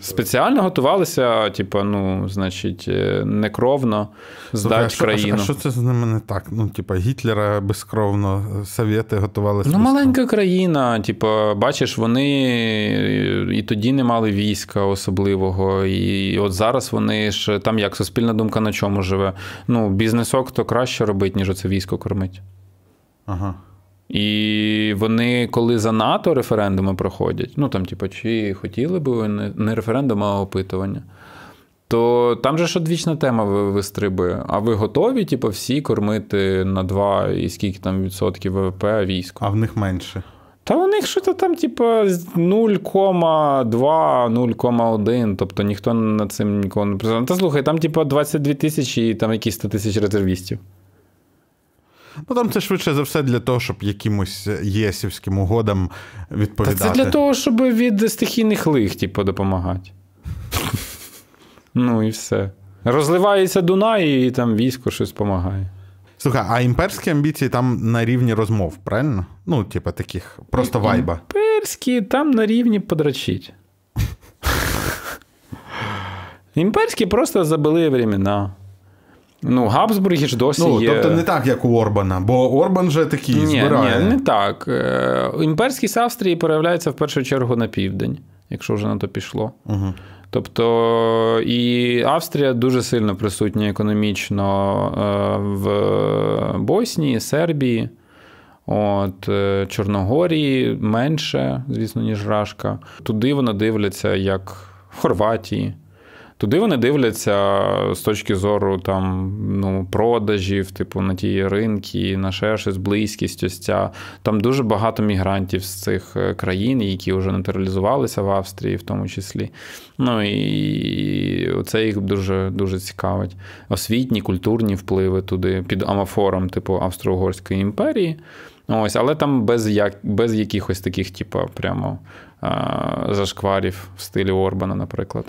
Спеціально готувалися, типу, ну, значить, е, некровно здати країну. А що це з ними не так? Ну, типу, Гітлера безкровно, Совєти готувалися. Ну, маленька країна. Типу, бачиш, вони е, і тоді не мали війська особливого. І от зараз вони ж там як суспільна думка на чому живе. Ну, бізнесок то краще робить, ніж оце військо кормить. Ага. І вони, коли за НАТО референдуми проходять, ну там, типу, чи хотіли би вони не референдум, а опитування, то там же ж одвічна тема вистрибує. А ви готові, типу, всі кормити на 2 і скільки там відсотків ВВП військо? А в них менше. Та у них що то там, типу, 0,2-0,1. Тобто ніхто над цим ніколи не працював. Та слухай, там, типу, 22 тисячі і там якісь 100 тисяч резервістів. Ну там це швидше за все для того, щоб якимось е, єсівським угодам відповідати. Та Це для того, щоб від стихійних лих, типу, допомагати. Ну і все. Розливається Дунай, і там військо щось допомагає. Слухай, а імперські амбіції там на рівні розмов, правильно? Ну, типа, таких просто вайба. Імперські там на рівні подрачіть. [laughs] Імперські просто забили времена. Ну, Габсбурги ж досі. Ну, є... Тобто не так, як у Орбана, бо Орбан же такий ні, збирає. Ні, не так. Е, Імперськість Австрії проявляється в першу чергу на південь, якщо вже на то пішло. Угу. Тобто і Австрія дуже сильно присутня економічно е, в Боснії, Сербії, от, е, Чорногорії менше, звісно, ніж Рашка. Туди вона дивляться, як в Хорватії. Туди вони дивляться з точки зору там ну, продажів, типу на ті ринки, на ще щось, близькість. Ось ця. Там дуже багато мігрантів з цих е, країн, які вже натуралізувалися в Австрії, в тому числі. Ну і це їх дуже дуже цікавить. Освітні, культурні впливи туди під амафором, типу Австро-Угорської імперії. Ось, але там без як, без якихось таких, типу, прямо а, е, зашкварів в стилі Орбана, наприклад.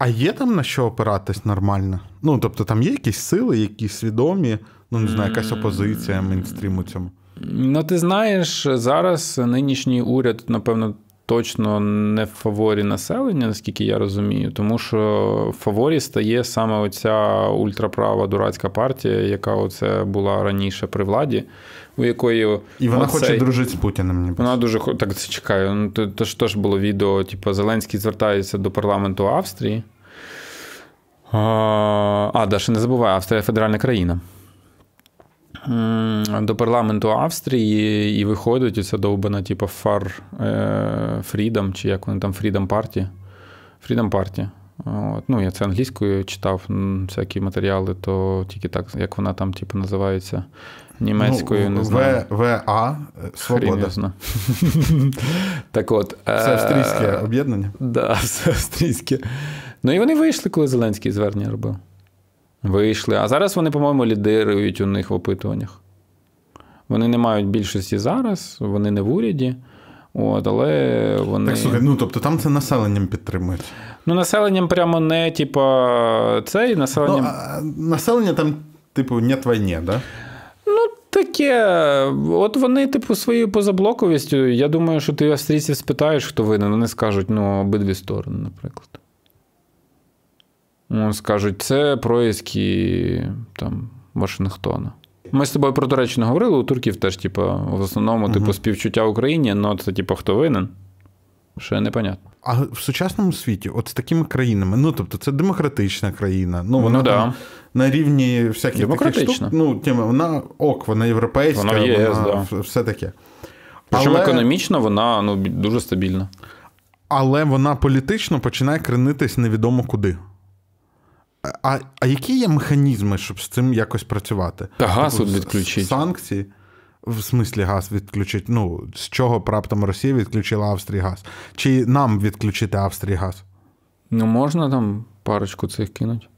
А є там на що опиратись нормально? Ну, тобто, там є якісь сили, якісь свідомі, ну не знаю, якась опозиція мейнстріму цьому. Ну, ти знаєш, зараз нинішній уряд, напевно, точно не в фаворі населення, наскільки я розумію, тому що в фаворі стає саме оця ультраправа дурацька партія, яка оце була раніше при владі у якої і вона оцей... хоче дружити з Путіним. Ніби. Вона дуже так це чекає. Ну то, то ж теж було відео, типу, Зеленський звертається до парламенту Австрії. А, да, ще не забувай, Австрія федеральна країна. До парламенту Австрії і виходить оця довбана, типу, Фар Фрідом, е, чи як вони там Freedom Party. Freedom Party. От. Ну, Я це англійською читав, всякі матеріали, то тільки так, як вона там, типу, називається. Німецькою ну, не знаю. ВА Свобода. [laughs] Так от. Це е, австрійське об'єднання? Так, все [laughs] австрійське. Ну і вони вийшли, коли Зеленський звернення робив. Вийшли. А зараз вони, по-моєму, лідирують у них в опитуваннях. Вони не мають більшості зараз, вони не в уряді. От, але вони... Так, слухай, ну тобто там це населенням підтримують. Ну, населенням прямо не, типу, цей населенням. Ну, а, населення там, типу, не війні, так? Да? таке. От вони, типу, своєю позаблоковістю. Я думаю, що ти австрійців спитаєш, хто винен, вони скажуть, ну, обидві сторони, наприклад. Ну, Скажуть, це проїзки там, Вашингтона. Ми з тобою про Туреччину говорили, у турків теж, типу, в основному, типу, угу. співчуття Україні, але ну, це, типу, хто винен. Ще непонятно. А в сучасному світі, от з такими країнами, ну тобто, це демократична країна. Ну, ну вона ну, да на рівні всяких таких штук, ну, тіма, вона ок, вона європейська, вона, в ЄС, вона да. все таке. Причому Але... економічно вона ну, дуже стабільна. Але вона політично починає кренитись невідомо куди. А а які є механізми, щоб з цим якось працювати? Та газ типу, відключить. Санкції. В смислі газ відключить. Ну, з чого раптом Росія відключила Австрії газ? Чи нам відключити Австрії газ? Ну, можна там парочку цих кинуть?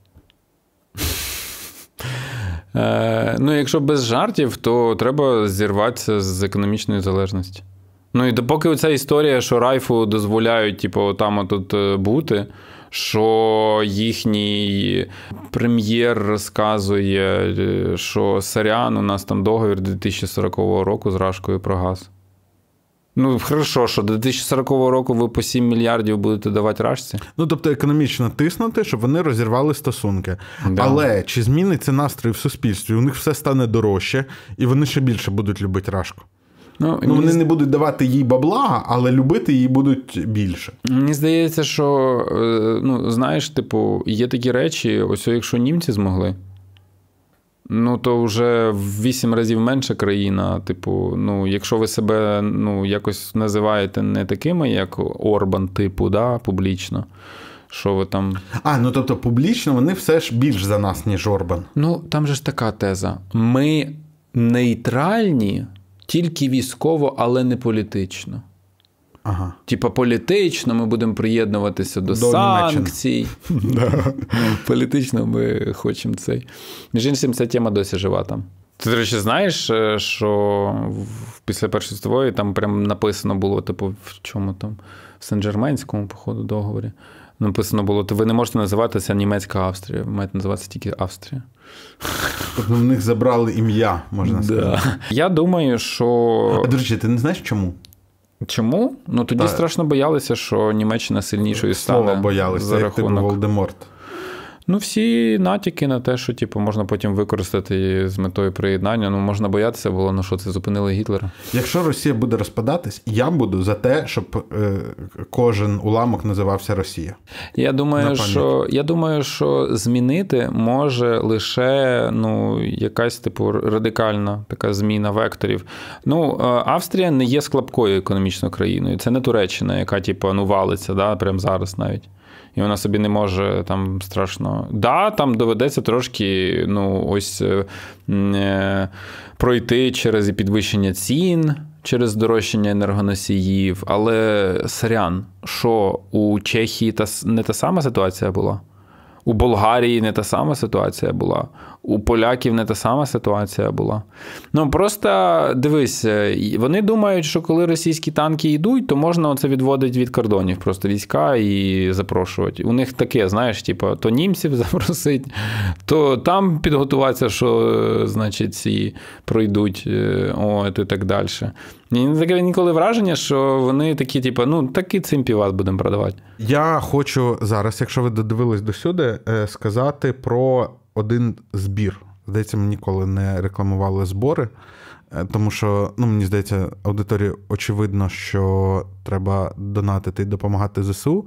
Е, Ну, якщо без жартів, то треба зірватися з економічної залежності. Ну і допоки оця історія, що райфу дозволяють, типу, там отут е, бути, що їхній прем'єр розказує, е, що Саріан у нас там договір 2040 року з Рашкою про газ. Ну, хорошо, що до 2040 року ви по 7 мільярдів будете давати рашці? Ну, тобто, економічно тиснути, щоб вони розірвали стосунки. Да. Але чи зміниться настрій в суспільстві? У них все стане дорожче, і вони ще більше будуть любити рашку. Ну, ну Вони не будуть давати їй бабла, але любити її будуть більше. Мені здається, що е, ну, знаєш, типу, є такі речі: ось якщо німці змогли. Ну, то вже в вісім разів менша країна. Типу, ну, якщо ви себе ну, якось називаєте не такими, як Орбан, типу, да, публічно. Що ви там. А, ну тобто публічно вони все ж більш за нас, ніж Орбан. Ну, там же ж така теза. Ми нейтральні тільки військово, але не політично. Ага. Типа політично ми будемо приєднуватися до, до санкцій. [laughs] [laughs] Політично ми хочемо цей. Між іншим, ця тема досі жива там. Ти, до речі, знаєш, е, що після першої світової там прям написано було, типу, в чому там, в Сен-Джерменському, походу, договорі. Написано було, ви не можете називатися Німецька Австрія, ви маєте називатися тільки Австрія. [laughs] Тобто в них забрали ім'я, можна сказати. Да. Я думаю, що. А, до речі, ти не знаєш чому? Чому? Ну тоді так. страшно боялися, що Німеччина сильнішою стане. Слова боялися, за рахунок... як типу Волдеморт. Ну, всі натяки на те, що типу, можна потім використати з метою приєднання. Ну, можна боятися було, ну що це зупинили Гітлера. Якщо Росія буде розпадатись, я буду за те, щоб е, кожен уламок називався Росія. Я думаю, що я думаю, що змінити може лише ну, якась типу радикальна така зміна векторів. Ну, е, Австрія не є склапкою економічною країною. Це не Туреччина, яка типу, ну, валиться да, прямо зараз навіть і вона собі не може там страшно. Да, там доведеться трошки ну, ось е, е, пройти через і підвищення цін. Через дорожчання енергоносіїв, але сорян, що у Чехії та не та сама ситуація була? У Болгарії не та сама ситуація була, у поляків не та сама ситуація була. Ну просто дивись, е, вони думають, що коли російські танки йдуть, то можна це відводити від кордонів, просто війська і запрошувати. У них таке, знаєш, типу, то німців [laughs] запросить, то там підготуватися, що е, значить ці пройдуть е, от і так далі. Мені таке ніколи враження, що вони такі, типу, ну такі цим півас будемо продавати. Я хочу зараз, якщо ви додивились до сюди, е, сказати про один збір. Здається, ми ніколи не рекламували збори, е, тому що ну, мені здається, аудиторії очевидно, що треба донатити і допомагати ЗСУ.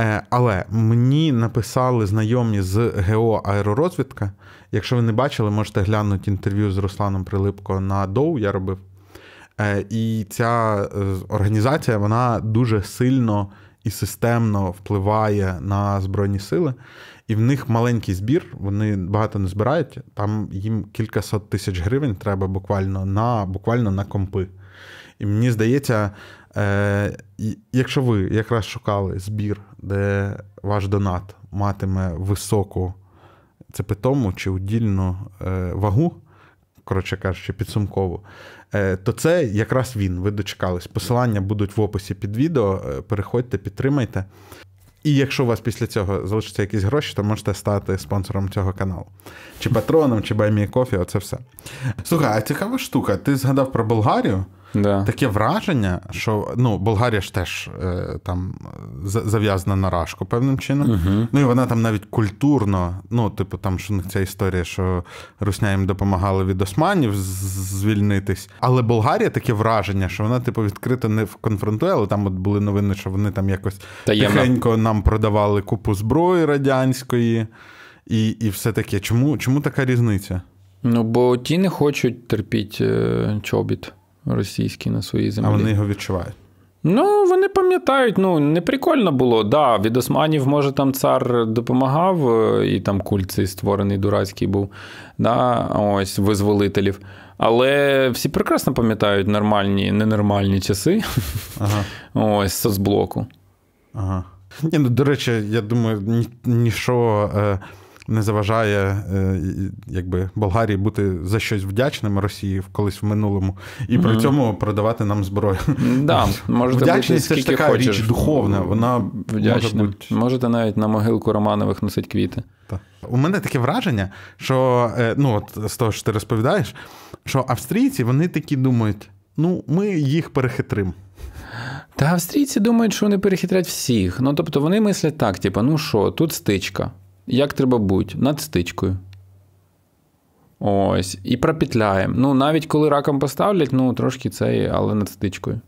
Е, але мені написали знайомі з ГО Аеророзвідка. Якщо ви не бачили, можете глянути інтерв'ю з Русланом Прилипко на ДОУ. Я робив Е, і ця е, організація вона дуже сильно і системно впливає на збройні сили. І в них маленький збір, вони багато не збирають. Там їм кількасот тисяч гривень треба буквально на буквально на компи. І мені здається, е, якщо ви якраз шукали збір, де ваш донат матиме високу цепитому чи удільну вагу, коротше кажучи, підсумкову, Е, то це якраз він. Ви дочекались. Посилання будуть в описі під відео. Е, переходьте, підтримайте. І якщо у вас після цього залишаться якісь гроші, то можете стати спонсором цього каналу. Чи патроном, чи баймі кофі, оце все. Слухай, а цікава штука. Ти згадав про Болгарію? Да. Таке враження, що ну, Болгарія ж теж е, там зав'язана на рашку певним чином. Угу. Ну і вона там навіть культурно, ну, типу, там що ця історія, що Русня їм допомагала від османів звільнитись. Але Болгарія таке враження, що вона, типу, відкрито не конфронтує, але там от були новини, що вони там якось Таємно. тихенько нам продавали купу зброї радянської і і все таке. Чому, Чому така різниця? Ну, бо ті не хочуть терпіти е, чобіт російські на своїй землі. А вони його відчувають. Ну, вони пам'ятають, ну не прикольно було. Да, Від османів, може, там цар допомагав, е, і там культ цей створений дурацький був, да, ось визволителів. Але всі прекрасно пам'ятають нормальні, ненормальні часи Ага. [laughs] ось соцблоку. Ага. Ні, ну, До речі, я думаю, нічого. Е не заважає е, якби, Болгарії бути за щось вдячними Росії колись в минулому, і при цьому продавати нам зброю. Да, можете Вдячність бути, це ж така хочеш. річ духовна. Вона може бути... Можете навіть на могилку Романових носить квіти. Так. У мене таке враження, що е, ну от з того, що ти розповідаєш, що австрійці вони такі думають: ну, ми їх перехитримо. Та австрійці думають, що вони перехитрять всіх. Ну тобто вони мислять так: типу, ну що, тут стичка як треба бути, над стичкою. Ось. І пропетляємо. Ну, навіть коли раком поставлять, ну трошки цей, але над стичкою.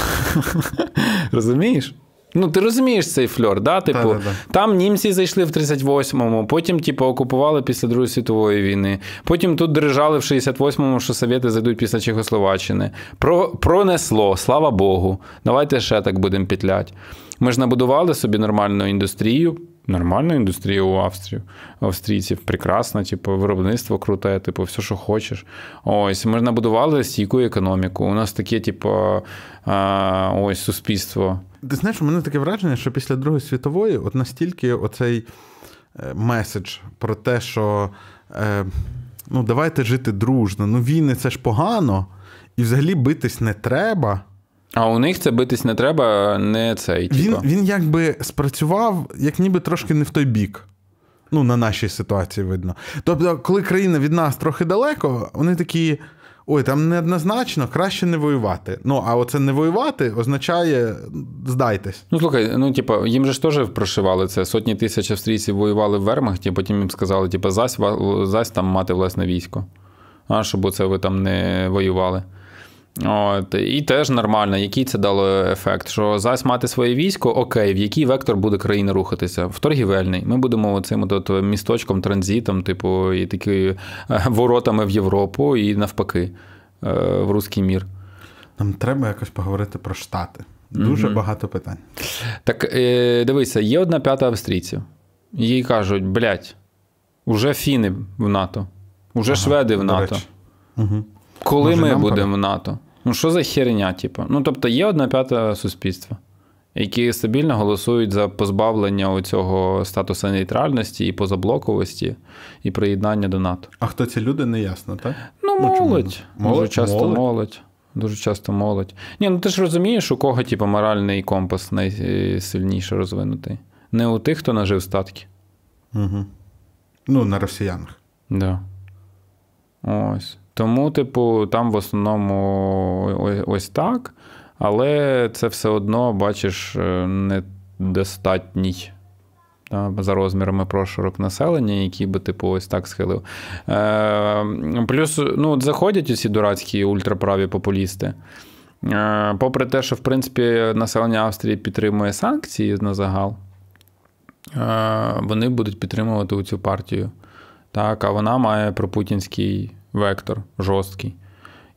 [laughs] Розумієш? Ну, ти розумієш цей фльор, да? Типу, да, да, да. там німці зайшли в 38-му, потім, типу, окупували після Другої світової війни. Потім тут держали в 68-му, що совєти зайдуть після Чехословаччини. Про, Пронесло, слава Богу. Давайте ще так будемо петлять. Ми ж набудували собі нормальну індустрію нормальна індустрія у Австрії, австрійців, прекрасна, типу, виробництво круте, типу, все, що хочеш. Ось ми набудували стійку економіку. У нас таке, типу, ось суспільство. Ти знаєш, у мене таке враження, що після Другої світової, от настільки оцей е, меседж про те, що е, ну, давайте жити дружно, ну війни це ж погано, і взагалі битись не треба. А у них це битись не треба, не цей. Типу. Він він якби спрацював, як ніби трошки не в той бік. Ну, на нашій ситуації видно. Тобто, коли країна від нас трохи далеко, вони такі. Ой, там неоднозначно, краще не воювати. Ну, а оце не воювати означає здайтесь. Ну слухай, ну типа, їм же ж теж прошивали це. Сотні тисяч австрійців воювали в вермахті, потім їм сказали, типа, зась, зась там мати власне військо. А щоб це ви там не воювали. От, І теж нормально, який це дало ефект, що зараз мати своє військо, окей, в який вектор буде країна рухатися? В торгівельний. Ми будемо цим от, місточком, транзитом, типу, і такими е, воротами в Європу, і навпаки, е, в Руський мір. Нам треба якось поговорити про Штати. Дуже mm-hmm. багато питань. Так е, дивися, є одна п'ята австрійців. Їй кажуть, блять, уже фіни в НАТО, уже ага, шведи в НАТО. Угу. Коли Може, ми будемо в НАТО? Ну, що за херня, типу? Ну, тобто, є одна п'ята суспільства, які стабільно голосують за позбавлення цього статусу нейтральності і позаблоковості, і приєднання до НАТО. А хто ці люди, не ясно, так? Ну, ну молодь. Ну, молодь. Дуже часто молодь. молодь. Дуже часто молодь. Ні, ну ти ж розумієш, у кого типу, моральний компас найсильніше розвинутий. Не у тих, хто нажив статки. Угу. Ну, на росіянах. Да. Ось. Тому, типу, там в основному ось так, але це все одно, бачиш, е, недостатній. За розмірами прошурок населення, який би, типу, ось так схилив. Е, Плюс ну, заходять усі дурацькі ультраправі популісти. Е, Попри те, що в принципі населення Австрії підтримує санкції на загал, е, вони будуть підтримувати цю партію. Так, А вона має пропутінський вектор жорсткий.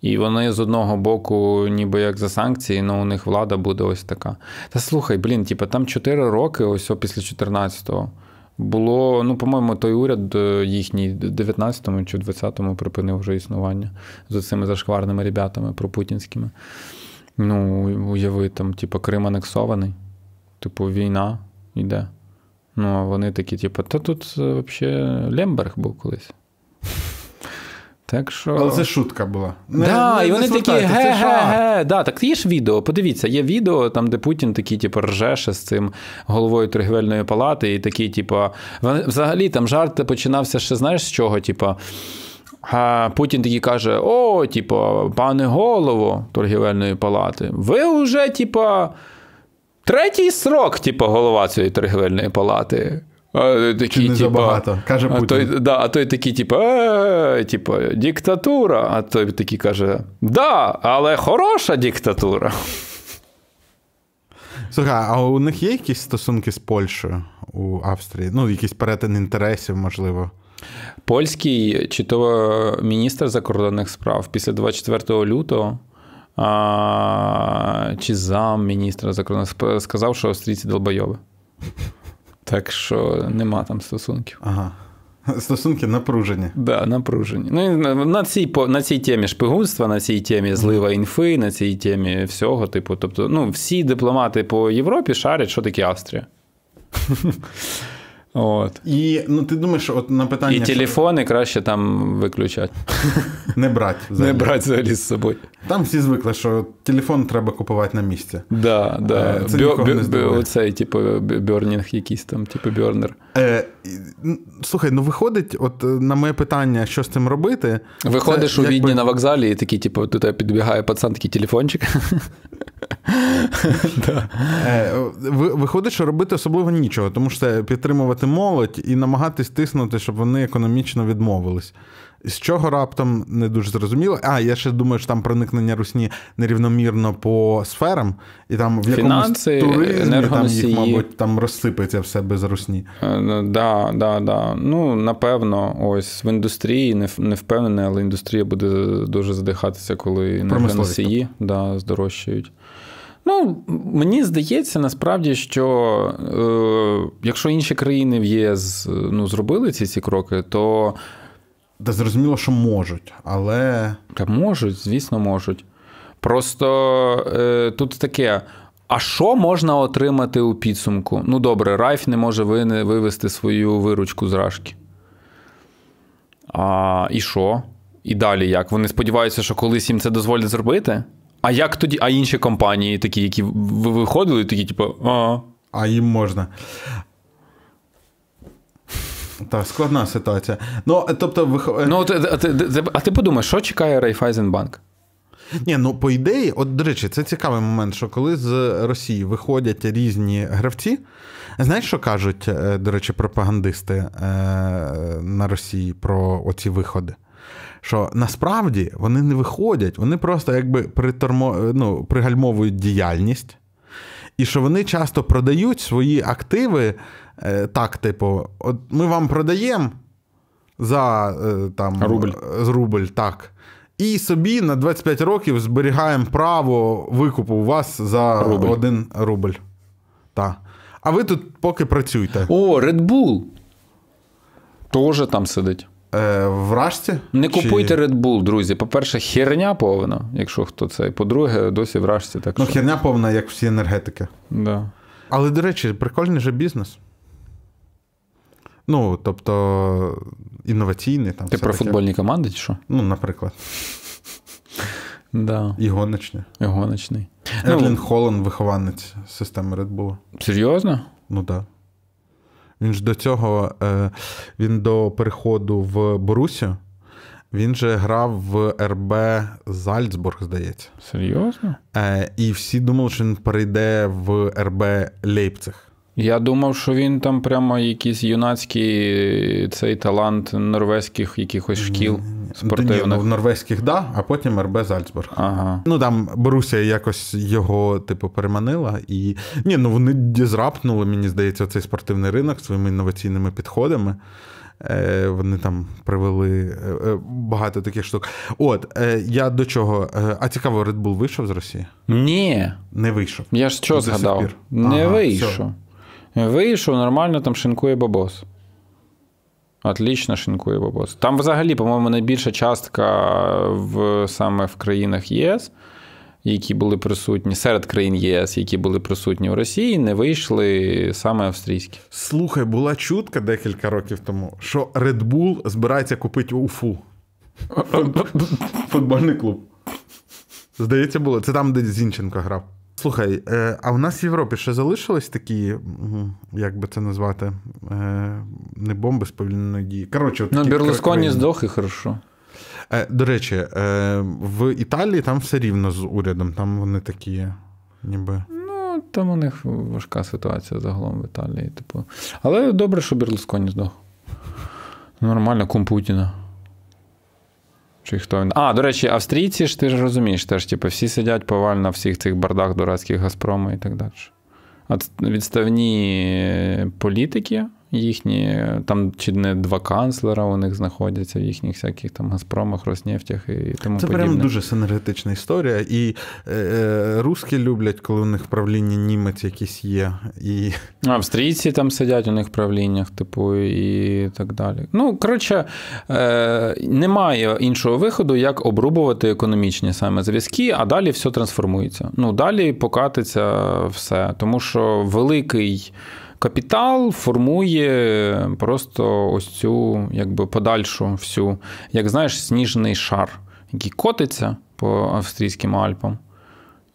І вони з одного боку, ніби як за санкції, але ну, у них влада буде ось така. Та слухай, блін, типу, там 4 роки, ось після 14-го, було, ну, по-моєму, той уряд е, їхній 19-му чи 20-му припинив вже існування з цими зашкварними ребятами пропутінськими. Ну, уяви, там, типу, Крим анексований, типу, війна йде. Ну, а вони такі, типу, та тут е, взагалі Лемберг був колись. Так що... Але це шутка була. Не, да, не, і вони не такі ге-ге-ге. Да, так є ж відео. Подивіться, є відео, там, де Путін такий, типу, ржеше з цим головою торгівельної палати, і такий, типу, взагалі там жарт починався ще, знаєш, з чого? Типу, а Путін такий каже: О, типу, пане голово торгівельної палати, ви вже, типу, третій срок, типу, голова цієї торгівельної палати такий, не забагато, каже Путін. А той, А той такий, типу, типу, диктатура. А той такий каже: Да, але хороша диктатура. Слухай, а у них є якісь стосунки з Польщею у Австрії? Ну, якийсь перетин інтересів, можливо. Польський чи то міністр закордонних справ після 24 лютого а, чи зам міністра закордонних справ сказав, що австрійці долбойови. Так що нема там стосунків. Ага. [laughs] Стосунки напружені. Да, напружені. Ну, На цій на цій темі шпигунства, на цій темі злива інфи, на цій темі всього. типу. Тобто, ну, всі дипломати по Європі шарять, що таке Австрія. [laughs] От. І ну ти думаєш, от на питання. І телефони що... краще там виключати. [laughs] Не брати. Не брати взагалі з собою. Там всі звикли, що телефон треба купувати на місці. Да, да. Е, це бю, бю, бю, оцей, типу, бьорнінг якийсь там, типу бьорнер. Е, Слухай, ну виходить, от е, на моє питання, що з цим робити. Виходиш це, у відні якби... на вокзалі, і такий, типу, тут підбігає пацан, такий телефончик. [laughs] Е, виходить, що робити особливо нічого, тому що підтримувати молодь і намагатись тиснути, щоб вони економічно відмовились. З чого раптом не дуже зрозуміло. А я ще думаю, що там проникнення русні нерівномірно по сферам, і там в якомусь туризмі там їх, мабуть, там розсипеться все без русні. Так, е, ну, так, да, Ну, напевно, ось в індустрії не, в- не впевнений, але індустрія буде дуже задихатися, коли Промисловість, енергоносії здорожчають. Ну, мені здається, насправді, що е, якщо інші країни в ЄС ну, зробили ці ці кроки, то. Та зрозуміло, що можуть, але. Та можуть, звісно, можуть. Просто е, тут таке. А що можна отримати у підсумку? Ну добре, Райф не може вивести свою виручку з рашки. А, І що? І далі як? Вони сподіваються, що колись їм це дозволять зробити? А як тоді, а інші компанії, такі, які виходили, такі, типу, а. А їм можна. Так, складна ситуація. Ну, е, тобто, вих... Е, ну, е, а ти, ти, а ти подумай, що чекає Райфайзенбанк? Ні, ну по ідеї, от до речі, це цікавий момент, що коли з Росії виходять різні гравці, знаєш, що кажуть, до речі, пропагандисти на Росії про оці виходи? що насправді вони не виходять, вони просто якби притормо, е, ну, пригальмовують діяльність, і що вони часто продають свої активи е, так, типу, от ми вам продаємо за е, там, рубль. рубль так. І собі на 25 років зберігаємо право викупу у вас за рубль. один рубль. Так. А ви тут поки працюйте. О, Red Bull. Тоже там сидить. Е, в Рашці? Не чи... купуйте Red Bull, друзі. По-перше, херня повна, якщо хто це. І по-друге, досі в рашті Так ну, що... херня повна, як всі енергетики. Да. Але, до речі, прикольний же бізнес. Ну, тобто, інноваційний. там. Ти про таке. футбольні команди чи що? Ну, наприклад. Да. І гоночний. І гоночний. Ерлін ну, Холланд вихованець системи Red Bull. Серйозно? Ну так. Да. Він ж до цього е, він до переходу в Борусю. Він же грав в РБ Зальцбург, здається. Серйозно? Е, і всі думали, що він перейде в РБ Лейпциг. Я думав, що він там прямо якийсь юнацький е, цей талант норвезьких якихось шкіл спортивних. Ну, та ні, ну, Норвезьких, да, а потім РБ Зальцбург. Ага. Ну там Борусія якось його, типу, переманила. І ні, ну вони дізрапнули, мені здається, цей спортивний ринок своїми інноваційними підходами. Е, вони там привели е, багато таких штук. От я до чого. А цікаво, Red Bull вийшов з Росії? Ні. Не вийшов. Я ж що згадав? Не ага, вийшов. Все. Вийшов, нормально там шинкує бабос. Отлично шинкує бабос. Там взагалі, по-моєму, найбільша частка в, саме в країнах ЄС, які були присутні, серед країн ЄС, які були присутні в Росії, не вийшли саме австрійські. Слухай, була чутка декілька років тому, що Red Bull збирається купити Уфу. Футбольний клуб. Здається, було. Це там, де Зінченко грав. Слухай, е, а в нас в Європі ще залишились такі, як би це назвати, е, не бомби сповільненої дії. Коротше, ну, Берлусконі здох і хорошо. Е, до речі, в Італії там все рівно з урядом, там вони такі, ніби. Ну, там у них важка ситуація загалом в Італії. Типу. Але добре, що Берлусконі здох. Нормально, кум Путіна. Чи хто він? А, до речі, австрійці ж ти ж розумієш, теж типу, всі сидять повально в всіх цих бардах дурацьких Газпрому і так далі. А відставні е, політики їхні там чи не два канцлера у них знаходяться в їхніх всяких там Газпромах, Роснефтях і тому це прям дуже синергетична історія. І е, е, русські люблять, коли у них правління німець якісь є. І... Австрійці там сидять у них в правліннях, типу, і так далі. Ну, коротше, е, немає іншого виходу, як обрубувати економічні саме зв'язки, а далі все трансформується. Ну, далі покатиться все. Тому що великий капітал формує просто ось цю якби подальшу всю, як знаєш, сніжний шар, який котиться по австрійським Альпам.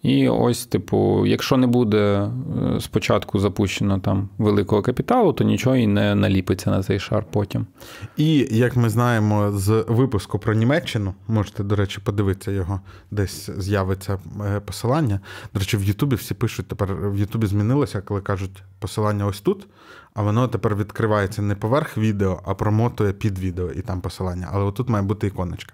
І ось, типу, якщо не буде е, спочатку запущено там великого капіталу, то нічого і не наліпиться на цей шар потім. І як ми знаємо з випуску про Німеччину, можете, до речі, подивитися його, десь з'явиться е, посилання. До речі, в Ютубі всі пишуть тепер в Ютубі змінилося, коли кажуть посилання ось тут а воно тепер відкривається не поверх відео, а промотує під відео і там посилання. Але отут має бути іконочка.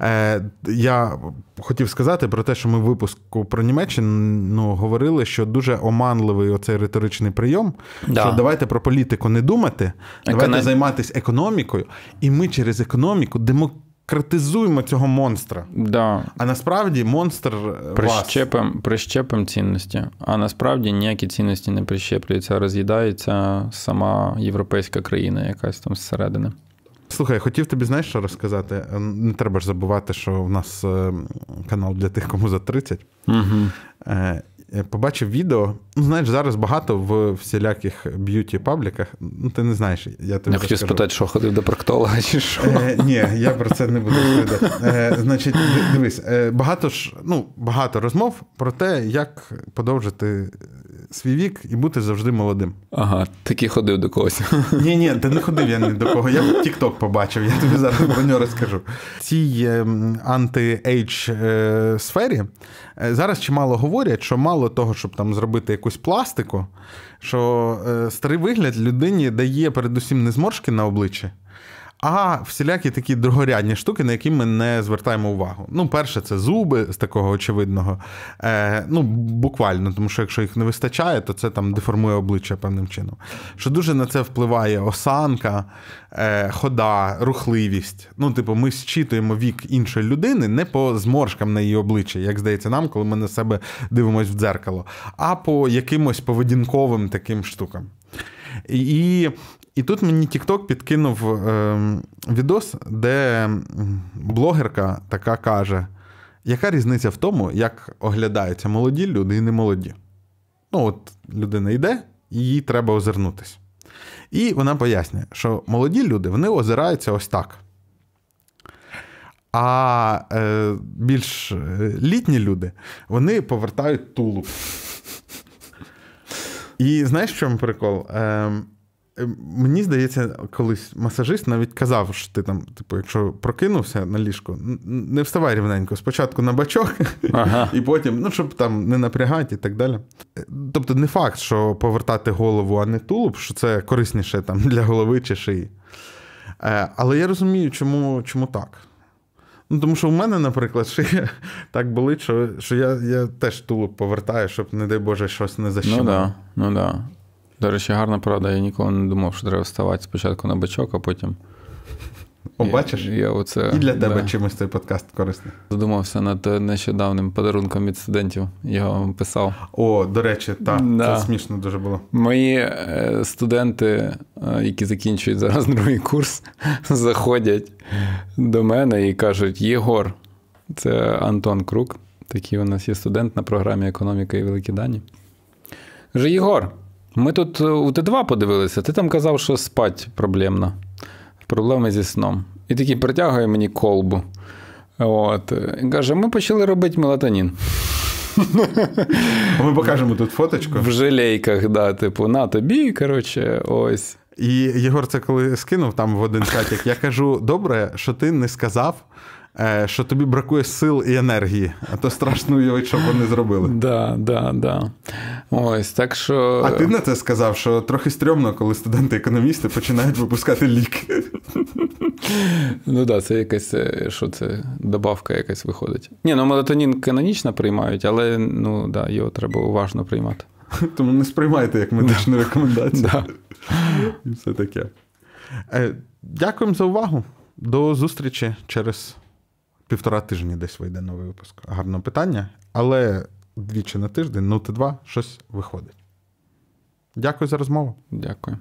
Е, Я хотів сказати про те, що ми в випуску про Німеччину говорили, що дуже оманливий оцей риторичний прийом. Да. Що давайте про політику не думати, Економ... давайте займатися економікою, і ми через економіку демократію критизуємо цього монстра. Да. А насправді монстр е, прищепим, вас. прищепим цінності. А насправді ніякі цінності не прищеплюються, роз'їдається сама європейська країна, якась там зсередини. Слухай, хотів тобі, знаєш, що розказати. Е, не треба ж забувати, що в нас е, канал для тих, кому за 30. Угу побачив відео. Ну, знаєш, зараз багато в всіляких б'юті пабліках. Ну, ти не знаєш, я тобі. Я хотів спитати, що ходив до проктолога чи е, що. Е, Ні, я про це не буду розповідати. Е, Значить, дивись, е, багато ж, ну, багато розмов про те, як подовжити свій вік і бути завжди молодим. Ага, таки ходив до когось. Ні, ні, ти не ходив я ні до кого. Я Тік-Ток побачив, я тобі зараз про нього розкажу. В цій ем, анти-ейдж е, сфері е, зараз чимало говорять, що мало того, щоб там зробити якусь пластику, що е, старий вигляд людині дає передусім не зморшки на обличчі а всілякі такі другорядні штуки, на які ми не звертаємо увагу. Ну, перше, це зуби з такого очевидного. Е, Ну, буквально, тому що якщо їх не вистачає, то це там деформує обличчя певним чином. Що дуже на це впливає осанка, е, хода, рухливість. Ну, типу, ми зчитуємо вік іншої людини не по зморшкам на її обличчі, як здається нам, коли ми на себе дивимося в дзеркало, а по якимось поведінковим таким штукам. І і тут мені TikTok підкинув е, відос, де блогерка така каже: яка різниця в тому, як оглядаються молоді люди і немолоді? Ну, от людина йде, і їй треба озирнутись. І вона пояснює, що молоді люди вони озираються ось так. А е, більш е, літні люди вони повертають тулуб. І знаєш, в чому прикол? Е, Е, мені здається, колись масажист навіть казав, що ти там, типу, якщо прокинувся на ліжку, не вставай рівненько. Спочатку на бачок, [laughs] ага. і потім, ну, щоб там не напрягати і так далі. Е, тобто, не факт, що повертати голову, а не тулуб, що це корисніше там для голови чи шиї. Е, але я розумію, чому чому так. Ну, Тому що в мене, наприклад, шия [laughs] так болить, що що я я теж тулуб повертаю, щоб, не дай Боже, щось не защитив. Ну да, ну да. До речі, гарна порада. Я ніколи не думав, що треба вставати спочатку на бачок, а потім. О, бачиш? Я, оце, І для тебе да. чимось цей подкаст корисний. Задумався над е, нещодавним подарунком від студентів. Я вам писав. О, до речі, так. Да. Це смішно дуже було. Мої е, студенти, е, які закінчують зараз [laughs] другий курс, [laughs] заходять до мене і кажуть: Єгор, це Антон Крук, такий у нас є студент на програмі Економіка і великі дані. Каже, Єгор, ми тут е, у Т2 подивилися, ти там казав, що спать проблемно. Проблеми зі сном. І такий притягує мені колбу. От. І каже, ми почали робити мелатонін. Ми покажемо тут фоточку. В жилейках, да, типу, на тобі, коротше, ось. І Єгор це коли скинув там в один чатик, я кажу: добре, що ти не сказав. Е, що тобі бракує сил і енергії, а то страшно уявити, що вони зробили. [laughs] Да, да, да. Ось так що. А ти на це сказав, що трохи стрьомно, коли студенти-економісти починають випускати ліки. [laughs] Ну да, це якась е, що це, добавка якась виходить. Ні, ну мелатонін канонічно приймають, але ну да, його треба уважно приймати. [laughs] Тому не сприймайте як медичну рекомендацію. І все таке. Е, дякуємо за увагу. До зустрічі через півтора тижні десь вийде новий випуск. Гарне питання. Але двічі на тиждень, ну ти два, щось виходить. Дякую за розмову. Дякую.